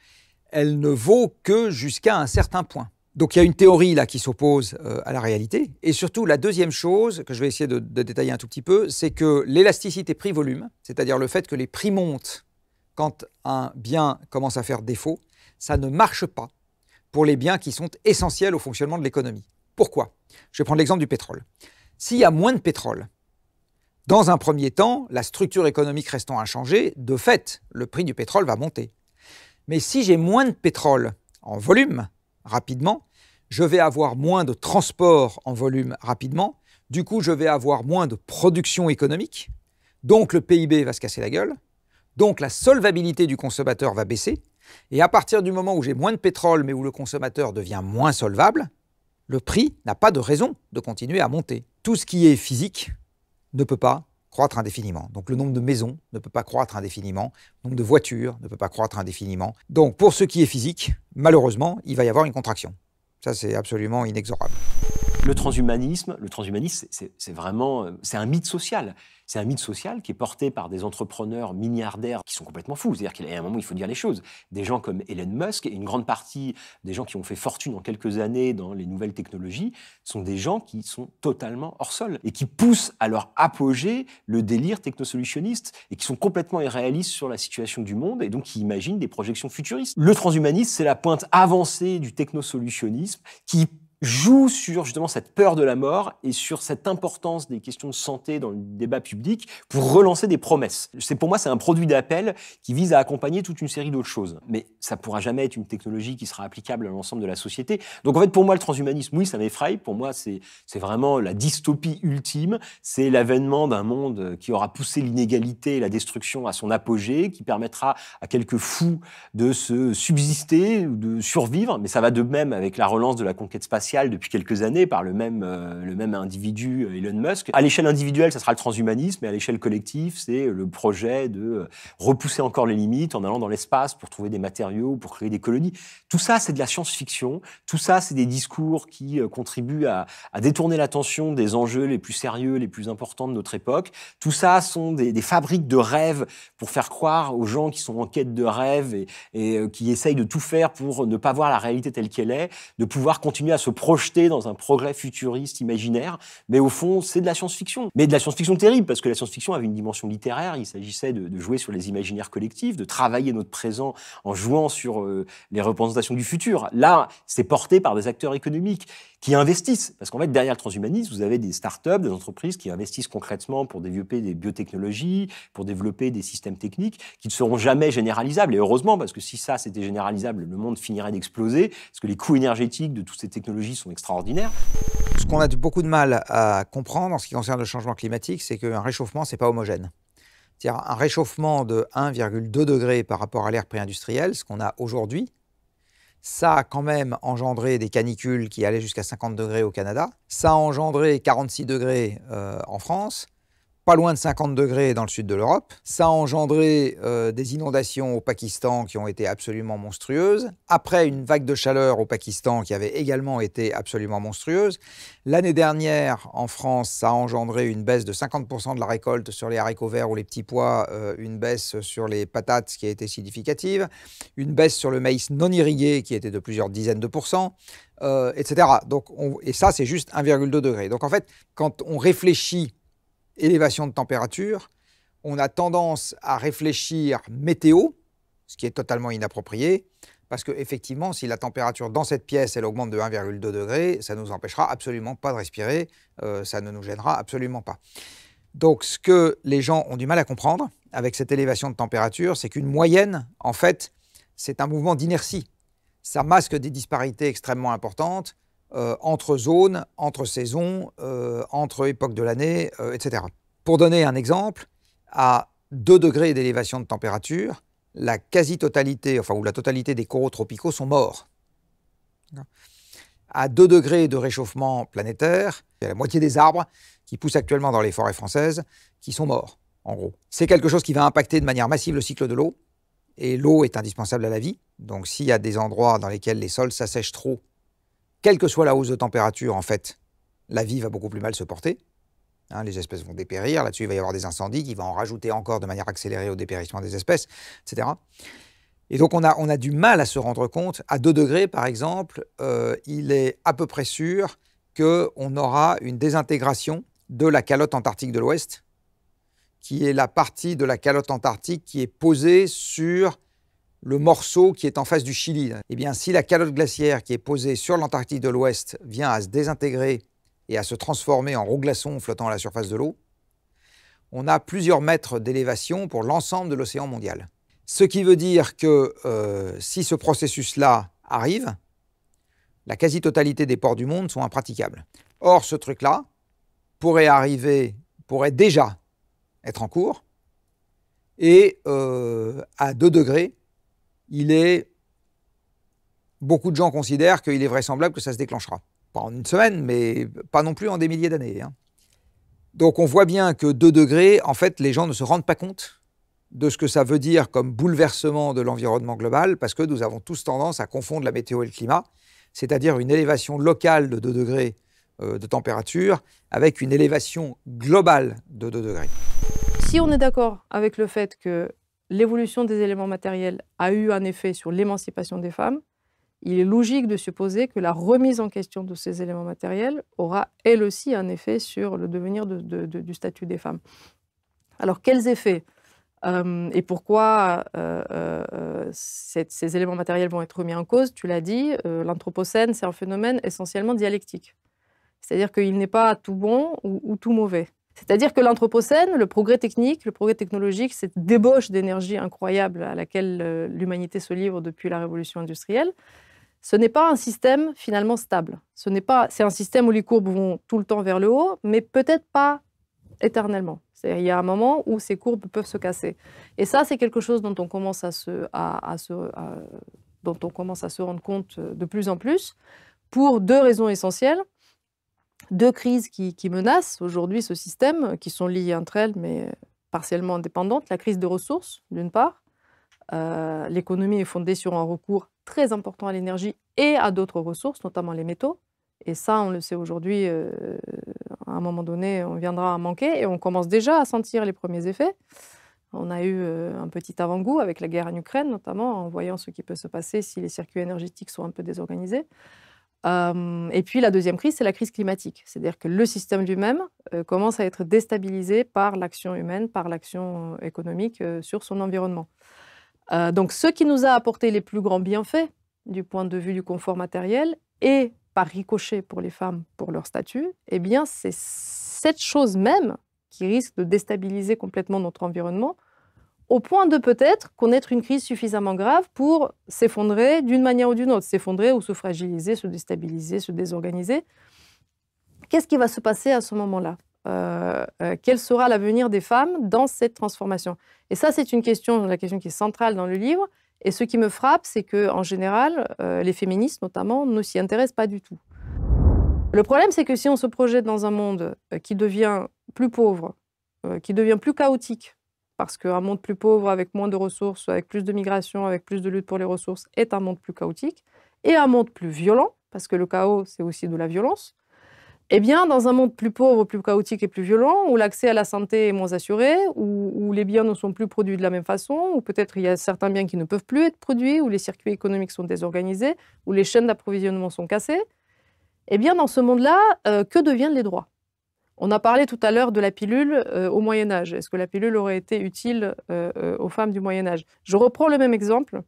elle ne vaut que jusqu'à un certain point. Donc il y a une théorie là qui s'oppose à la réalité. Et surtout, la deuxième chose que je vais essayer de détailler un tout petit peu, c'est que l'élasticité prix-volume, c'est-à-dire le fait que les prix montent quand un bien commence à faire défaut, ça ne marche pas pour les biens qui sont essentiels au fonctionnement de l'économie. Pourquoi Je vais prendre l'exemple du pétrole. S'il y a moins de pétrole, dans un premier temps, la structure économique restant inchangée, de fait, le prix du pétrole va monter. Mais si j'ai moins de pétrole en volume, rapidement, je vais avoir moins de transport en volume rapidement, du coup je vais avoir moins de production économique, donc le PIB va se casser la gueule, donc la solvabilité du consommateur va baisser, et à partir du moment où j'ai moins de pétrole, mais où le consommateur devient moins solvable, le prix n'a pas de raison de continuer à monter. Tout ce qui est physique ne peut pas croître indéfiniment. Donc le nombre de maisons ne peut pas croître indéfiniment, le nombre de voitures ne peut pas croître indéfiniment. Donc pour ce qui est physique, malheureusement, il va y avoir une contraction. Ça, c'est absolument inexorable. Le transhumanisme, le transhumanisme, c'est vraiment, euh, c'est un mythe social. C'est un mythe social qui est porté par des entrepreneurs milliardaires qui sont complètement fous. C'est-à-dire qu'il y a un moment, il faut dire les choses. Des gens comme Elon Musk et une grande partie des gens qui ont fait fortune en quelques années dans les nouvelles technologies sont des gens qui sont totalement hors sol et qui poussent à leur apogée le délire technosolutionniste et qui sont complètement irréalistes sur la situation du monde et donc qui imaginent des projections futuristes. Le transhumanisme, c'est la pointe avancée du technosolutionnisme qui joue sur justement cette peur de la mort et sur cette importance des questions de santé dans le débat public pour relancer des promesses. C'est pour moi c'est un produit d'appel qui vise à accompagner toute une série d'autres choses, mais ça pourra jamais être une technologie qui sera applicable à l'ensemble de la société. Donc en fait pour moi le transhumanisme oui ça m'effraie, pour moi c'est c'est vraiment la dystopie ultime, c'est l'avènement d'un monde qui aura poussé l'inégalité et la destruction à son apogée, qui permettra à quelques fous de se subsister ou de survivre, mais ça va de même avec la relance de la conquête spatiale depuis quelques années par le même, euh, le même individu euh, Elon Musk. À l'échelle individuelle, ça sera le transhumanisme, et à l'échelle collective, c'est le projet de euh, repousser encore les limites en allant dans l'espace pour trouver des matériaux, pour créer des colonies. Tout ça, c'est de la science-fiction. Tout ça, c'est des discours qui contribuent à, à détourner l'attention des enjeux les plus sérieux, les plus importants de notre époque. Tout ça sont des, fabriques de rêves pour faire croire aux gens qui sont en quête de rêves et, et qui essayent de tout faire pour ne pas voir la réalité telle qu'elle est, de pouvoir continuer à se projeté dans un progrès futuriste imaginaire, mais au fond, c'est de la science-fiction. Mais de la science-fiction terrible, parce que la science-fiction avait une dimension littéraire, il s'agissait de, jouer sur les imaginaires collectifs, de travailler notre présent en jouant sur euh, les représentations du futur. Là, c'est porté par des acteurs économiques qui investissent. Parce qu'en fait, derrière le transhumanisme, vous avez des startups, des entreprises qui investissent concrètement pour développer des biotechnologies, pour développer des systèmes techniques qui ne seront jamais généralisables. Et heureusement, parce que si ça c'était généralisable, le monde finirait d'exploser, parce que les coûts énergétiques de toutes ces technologies sont extraordinaires. Ce qu'on a beaucoup de mal à comprendre en ce qui concerne le changement climatique, c'est qu'un réchauffement, c'est pas homogène. C'est-à-dire un réchauffement de 1,2 degré par rapport à l'ère pré ce qu'on a aujourd'hui, ça a quand même engendré des canicules qui allaient jusqu'à 50 degrés au Canada. Ça a engendré 46 degrés euh, en France pas loin de 50 degrés dans le sud de l'Europe. Ça a engendré euh, des inondations au Pakistan qui ont été absolument monstrueuses. Après, une vague de chaleur au Pakistan qui avait également été absolument monstrueuse. L'année dernière, en France, ça a engendré une baisse de 50% de la récolte sur les haricots verts ou les petits pois, euh, une baisse sur les patates qui a été significative, une baisse sur le maïs non irrigué qui était de plusieurs dizaines de pourcents. Euh, etc. Donc, et ça, c'est juste 1,2 degré. Donc, en fait, quand on réfléchit élévation de température, on a tendance à réfléchir météo, ce qui est totalement inapproprié, parce qu'effectivement, si la température dans cette pièce, elle augmente de 1,2 degré, ça ne nous empêchera absolument pas de respirer, euh, ça ne nous gênera absolument pas. Donc ce que les gens ont du mal à comprendre avec cette élévation de température, c'est qu'une moyenne, en fait, c'est un mouvement d'inertie. Ça masque des disparités extrêmement importantes. Euh, entre zones, entre saisons, euh, entre époques de l'année, euh, etc. Pour donner un exemple, à 2 degrés d'élévation de température, la quasi-totalité, enfin, ou la totalité des coraux tropicaux sont morts. À 2 degrés de réchauffement planétaire, la moitié des arbres qui poussent actuellement dans les forêts françaises qui sont morts, en gros. C'est quelque chose qui va impacter de manière massive le cycle de l'eau, et l'eau est indispensable à la vie. Donc s'il y a des endroits dans lesquels les sols s'assèchent trop, quelle que soit la hausse de température, en fait, la vie va beaucoup plus mal se porter. Hein, les espèces vont dépérir, là-dessus il va y avoir des incendies qui vont en rajouter encore de manière accélérée au dépérissement des espèces, etc. Et donc on a, on a du mal à se rendre compte. À 2 degrés, par exemple, euh, il est à peu près sûr qu'on aura une désintégration de la calotte antarctique de l'Ouest, qui est la partie de la calotte antarctique qui est posée sur le morceau qui est en face du Chili. Eh bien, si la calotte glaciaire qui est posée sur l'Antarctique de l'Ouest vient à se désintégrer et à se transformer en roux glaçons flottant à la surface de l'eau, on a plusieurs mètres d'élévation pour l'ensemble de l'océan mondial. Ce qui veut dire que euh, si ce processus-là arrive, la quasi-totalité des ports du monde sont impraticables. Or, ce truc-là pourrait arriver, pourrait déjà être en cours, et euh, à 2 degrés, il est. Beaucoup de gens considèrent qu'il est vraisemblable que ça se déclenchera. Pas en une semaine, mais pas non plus en des milliers d'années. Hein. Donc on voit bien que 2 degrés, en fait, les gens ne se rendent pas compte de ce que ça veut dire comme bouleversement de l'environnement global, parce que nous avons tous tendance à confondre la météo et le climat, c'est-à-dire une élévation locale de 2 degrés euh, de température avec une élévation globale de 2 degrés. Si on est d'accord avec le fait que l'évolution des éléments matériels a eu un effet sur l'émancipation des femmes, il est logique de supposer que la remise en question de ces éléments matériels aura elle aussi un effet sur le devenir du statut des femmes. Alors quels effets euh, et pourquoi euh, euh, ces éléments matériels vont être remis en cause Tu l'as dit, l'anthropocène, c'est un phénomène essentiellement dialectique. C'est-à-dire qu'il n'est pas tout bon ou tout mauvais. C'est-à-dire que l'Anthropocène, le progrès technique, le progrès technologique, cette débauche d'énergie incroyable à laquelle euh, l'humanité se livre depuis la révolution industrielle, ce n'est pas un système finalement stable. Ce n'est pas, c'est un système où les courbes vont tout le temps vers le haut, mais peut-être pas éternellement. Il y a un moment où ces courbes peuvent se casser. Et ça, c'est quelque chose dont on commence à se, dont on commence à se rendre compte euh, de plus en plus, pour deux raisons essentielles deux crises qui, menacent aujourd'hui ce système, euh, qui sont liées entre elles, mais partiellement indépendantes. La crise de ressources, d'une part. Euh, l'économie est fondée sur un recours très important à l'énergie et à d'autres ressources, notamment les métaux. Et ça, on le sait aujourd'hui, euh, à un moment donné, on viendra à manquer et on commence déjà à sentir les premiers effets. On a eu un petit avant-goût avec la guerre en Ukraine, notamment en voyant ce qui peut se passer si les circuits énergétiques sont un peu désorganisés. Euh, et puis la deuxième crise, c'est la crise climatique. C'est-à-dire que le système lui-même euh, commence à être déstabilisé par l'action humaine, par l'action euh, économique sur son environnement. donc ce qui nous a apporté les plus grands bienfaits du point de vue du confort matériel et par ricochet pour les femmes, pour leur statut, eh bien c'est cette chose même qui risque de déstabiliser complètement notre environnement au point de peut-être connaître une crise suffisamment grave pour s'effondrer d'une manière ou d'une autre, s'effondrer ou se fragiliser, se déstabiliser, se désorganiser. Qu'est-ce qui va se passer à ce moment-là euh, euh, Quel sera l'avenir des femmes dans cette transformation Et ça, c'est une question, la question qui est centrale dans le livre. Et ce qui me frappe, c'est que en général, euh, les féministes notamment ne s'y intéressent pas du tout. Le problème, c'est que si on se projette dans un monde qui devient plus pauvre, qui devient plus chaotique, parce qu'un monde plus pauvre, avec moins de ressources, avec plus de migration, avec plus de lutte pour les ressources, est un monde plus chaotique, et un monde plus violent, parce que le chaos, c'est aussi de la violence. Eh bien, dans un monde plus pauvre, plus chaotique et plus violent, où l'accès à la santé est moins assuré, où, les biens ne sont plus produits de la même façon, où peut-être il y a certains biens qui ne peuvent plus être produits, où les circuits économiques sont désorganisés, où les chaînes d'approvisionnement sont cassées, eh bien, dans ce monde-là, euh, que deviennent les droits on a parlé tout à l'heure de la pilule euh, au Moyen Âge. Est-ce que la pilule aurait été utile euh, euh, aux femmes du Moyen Âge Je reprends le même exemple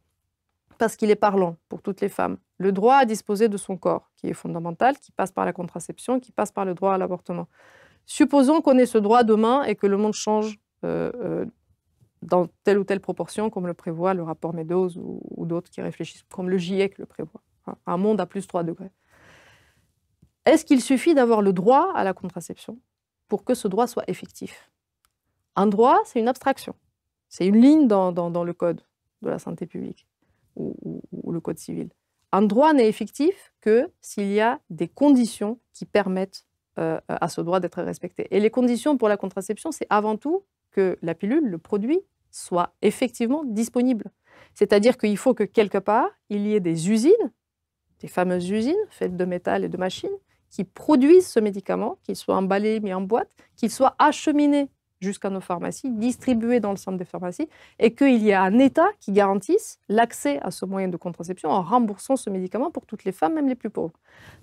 parce qu'il est parlant pour toutes les femmes. Le droit à disposer de son corps, qui est fondamental, qui passe par la contraception, qui passe par le droit à l'avortement. Supposons qu'on ait ce droit demain et que le monde change dans telle ou telle proportion, comme le prévoit le rapport Meadows ou, d'autres qui réfléchissent, comme le GIEC le prévoit. un monde à plus 3 degrés. Est-ce qu'il suffit d'avoir le droit à la contraception pour que ce droit soit effectif Un droit, c'est une abstraction. C'est une ligne dans, le code de la santé publique ou, le code civil. Un droit n'est effectif que s'il y a des conditions qui permettent euh, à ce droit d'être respecté. Et les conditions pour la contraception, c'est avant tout que la pilule, le produit, soit effectivement disponible. C'est-à-dire qu'il faut que quelque part, il y ait des usines, des fameuses usines faites de métal et de machines, qui produisent ce médicament, qu'il soit emballé, mis en boîte, qu'il soit acheminé jusqu'à nos pharmacies, distribué dans le centre des pharmacies, et qu'il y ait un État qui garantisse l'accès à ce moyen de contraception en remboursant ce médicament pour toutes les femmes, même les plus pauvres.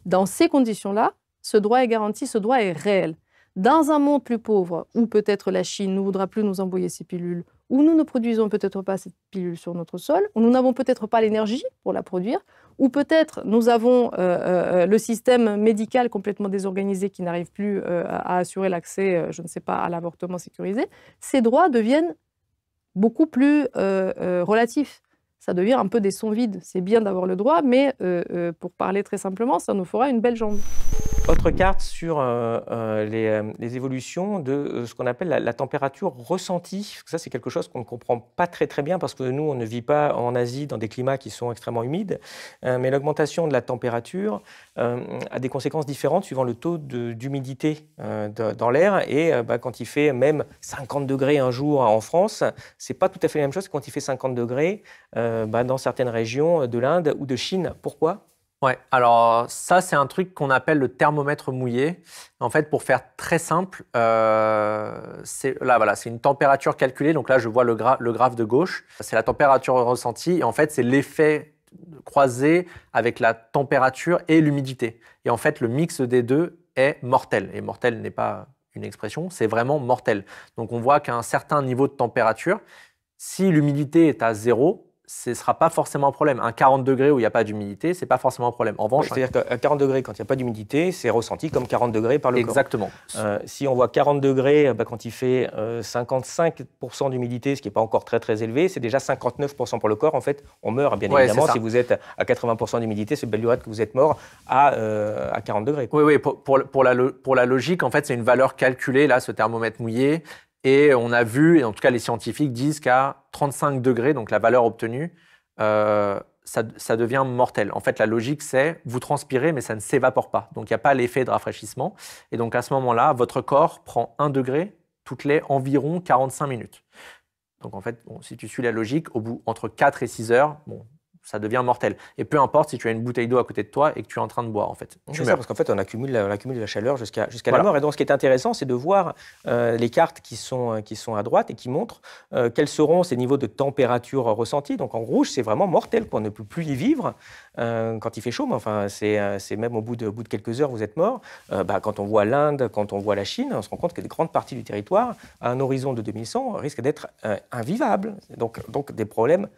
Dans ces conditions-là, ce droit est garanti, ce droit est réel. Dans un monde plus pauvre, où peut-être la Chine ne voudra plus nous envoyer ses pilules, où nous ne produisons peut-être pas cette pilule sur notre sol, où nous n'avons peut-être pas l'énergie pour la produire, ou peut-être nous avons euh, euh, euh, le système médical complètement désorganisé qui n'arrive plus à assurer l'accès, je ne sais pas, à l'avortement sécurisé, ces droits deviennent beaucoup plus relatifs. Ça devient un peu des sons vides. C'est bien d'avoir le droit, mais pour parler très simplement, ça nous fera une belle jambe. Autre carte sur euh, euh, euh, les, évolutions de ce qu'on appelle la, température ressentie. ça, c'est quelque chose qu'on ne comprend pas très très bien parce que nous, on ne vit pas en Asie dans des climats qui sont extrêmement humides. mais l'augmentation de la température a des conséquences différentes suivant le taux d'humidité dans l'air. Et bah, quand il fait même 50 degrés un jour en France, c'est pas tout à fait la même chose que quand il fait 50 degrés bah, dans certaines régions de l'Inde ou de Chine. Pourquoi Ouais, alors ça, c'est un truc qu'on appelle le thermomètre mouillé. En fait, pour faire très simple, euh, c'est là, c'est une température calculée. Donc là, je vois le, le graphe de gauche. C'est la température ressentie. Et en fait, c'est l'effet croisé avec la température et l'humidité. Et en fait, le mix des deux est mortel. Et mortel n'est pas une expression, c'est vraiment mortel. Donc on voit qu'à un certain niveau de température, si l'humidité est à zéro, ce ne sera pas forcément un problème. Un 40 degrés où il n'y a pas d'humidité, ce n'est pas forcément un problème. En revanche. C'est-à-dire qu'à 40 degrés, quand il n'y a pas d'humidité, c'est ressenti comme 40 degrés par le corps. Exactement. Euh, si on voit 40 degrés, euh, bah, quand il fait 55% euh, d'humidité, ce qui n'est pas encore très très élevé, c'est déjà 59% pour le corps. En fait, on meurt, bien évidemment. Si vous êtes à 80% d'humidité, c'est belle que vous êtes mort à, 40 degrés. Oui, oui. Pour, la, pour la logique, en fait, c'est une valeur calculée, là, ce thermomètre mouillé. Et on a vu, et en tout cas les scientifiques disent qu'à 35 degrés, donc la valeur obtenue, euh, ça, devient mortel. En fait, la logique, c'est vous transpirez, mais ça ne s'évapore pas. Donc, il n'y a pas l'effet de rafraîchissement. Et donc, à ce moment-là, votre corps prend 1 degré toutes les environ 45 minutes. Donc, en fait, si tu suis la logique, au bout entre 4 et 6 heures, bon, ça devient mortel. Et peu importe si tu as une bouteille d'eau à côté de toi et que tu es en train de boire, en fait. C'est ça, parce qu'en fait, on accumule, on la chaleur jusqu'à jusqu'à la mort. Et donc, ce qui est intéressant, c'est de voir euh, les cartes qui sont, euh, qui sont à droite et qui montrent euh, quels seront ces niveaux de température ressentis. Donc, en rouge, c'est vraiment mortel, qu'on ne peut plus y vivre quand il fait chaud. Mais enfin, c'est même au bout, de, bout de quelques heures, vous êtes mort. Bah, quand on voit l'Inde, quand on voit la Chine, on se rend compte que des grandes parties du territoire, à un horizon de 2100, risquent d'être invivables. Donc, donc, des problèmes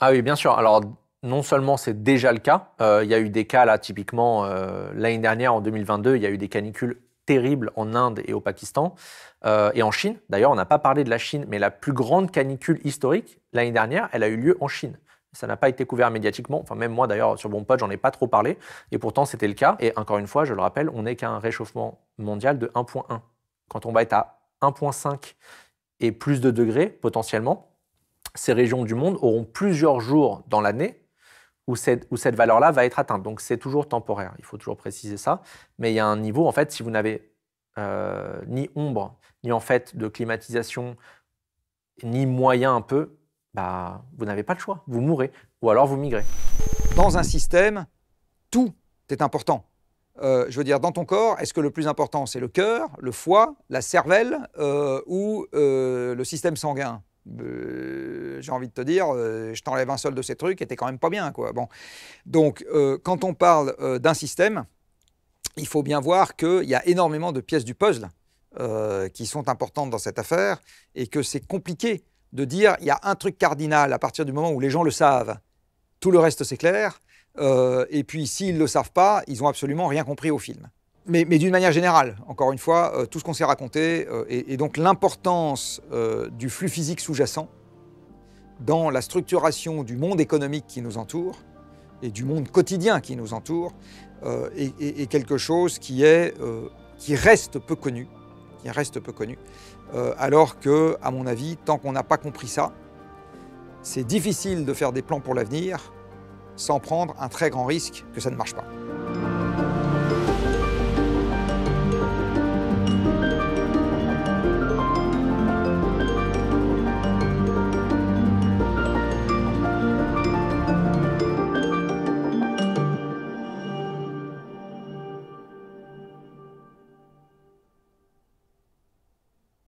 ah oui, bien sûr. Alors, non seulement c'est déjà le cas, euh, il y a eu des cas là, typiquement euh, l'année dernière, en 2022, il y a eu des canicules terribles en Inde et au Pakistan, euh, et en Chine. D'ailleurs, on n'a pas parlé de la Chine, mais la plus grande canicule historique, l'année dernière, elle a eu lieu en Chine. Ça n'a pas été couvert médiatiquement. Enfin, même moi, d'ailleurs, sur mon Pod, j'en ai pas trop parlé. Et pourtant, c'était le cas. Et encore une fois, je le rappelle, on n'est qu'à un réchauffement mondial de 1,1. Quand on va être à 1,5 et plus de degrés, potentiellement, ces régions du monde auront plusieurs jours dans l'année où cette, où cette valeur-là va être atteinte. Donc c'est toujours temporaire, il faut toujours préciser ça. Mais il y a un niveau, en fait, si vous n'avez euh, ni ombre, ni en fait de climatisation, ni moyen un peu, bah, vous n'avez pas le choix, vous mourrez, ou alors vous migrez. Dans un système, tout est important. Euh, je veux dire, dans ton corps, est-ce que le plus important, c'est le cœur, le foie, la cervelle euh, ou le système sanguin euh, j'ai envie de te dire, euh, je t'enlève un seul de ces trucs et t'es quand même pas bien. Quoi. Bon. Donc, euh, quand on parle d'un système, il faut bien voir qu'il y a énormément de pièces du puzzle qui sont importantes dans cette affaire et que c'est compliqué de dire il y a un truc cardinal à partir du moment où les gens le savent, tout le reste c'est clair. et puis, s'ils ne le savent pas, ils n'ont absolument rien compris au film mais, d'une manière générale, encore une fois, euh, tout ce qu'on s'est raconté, euh, et, donc l'importance euh, du flux physique sous-jacent dans la structuration du monde économique qui nous entoure et du monde quotidien qui nous entoure, est, quelque chose qui, est, qui reste peu connu, qui reste peu connu, alors que, à mon avis, tant qu'on n'a pas compris ça, c'est difficile de faire des plans pour l'avenir sans prendre un très grand risque que ça ne marche pas.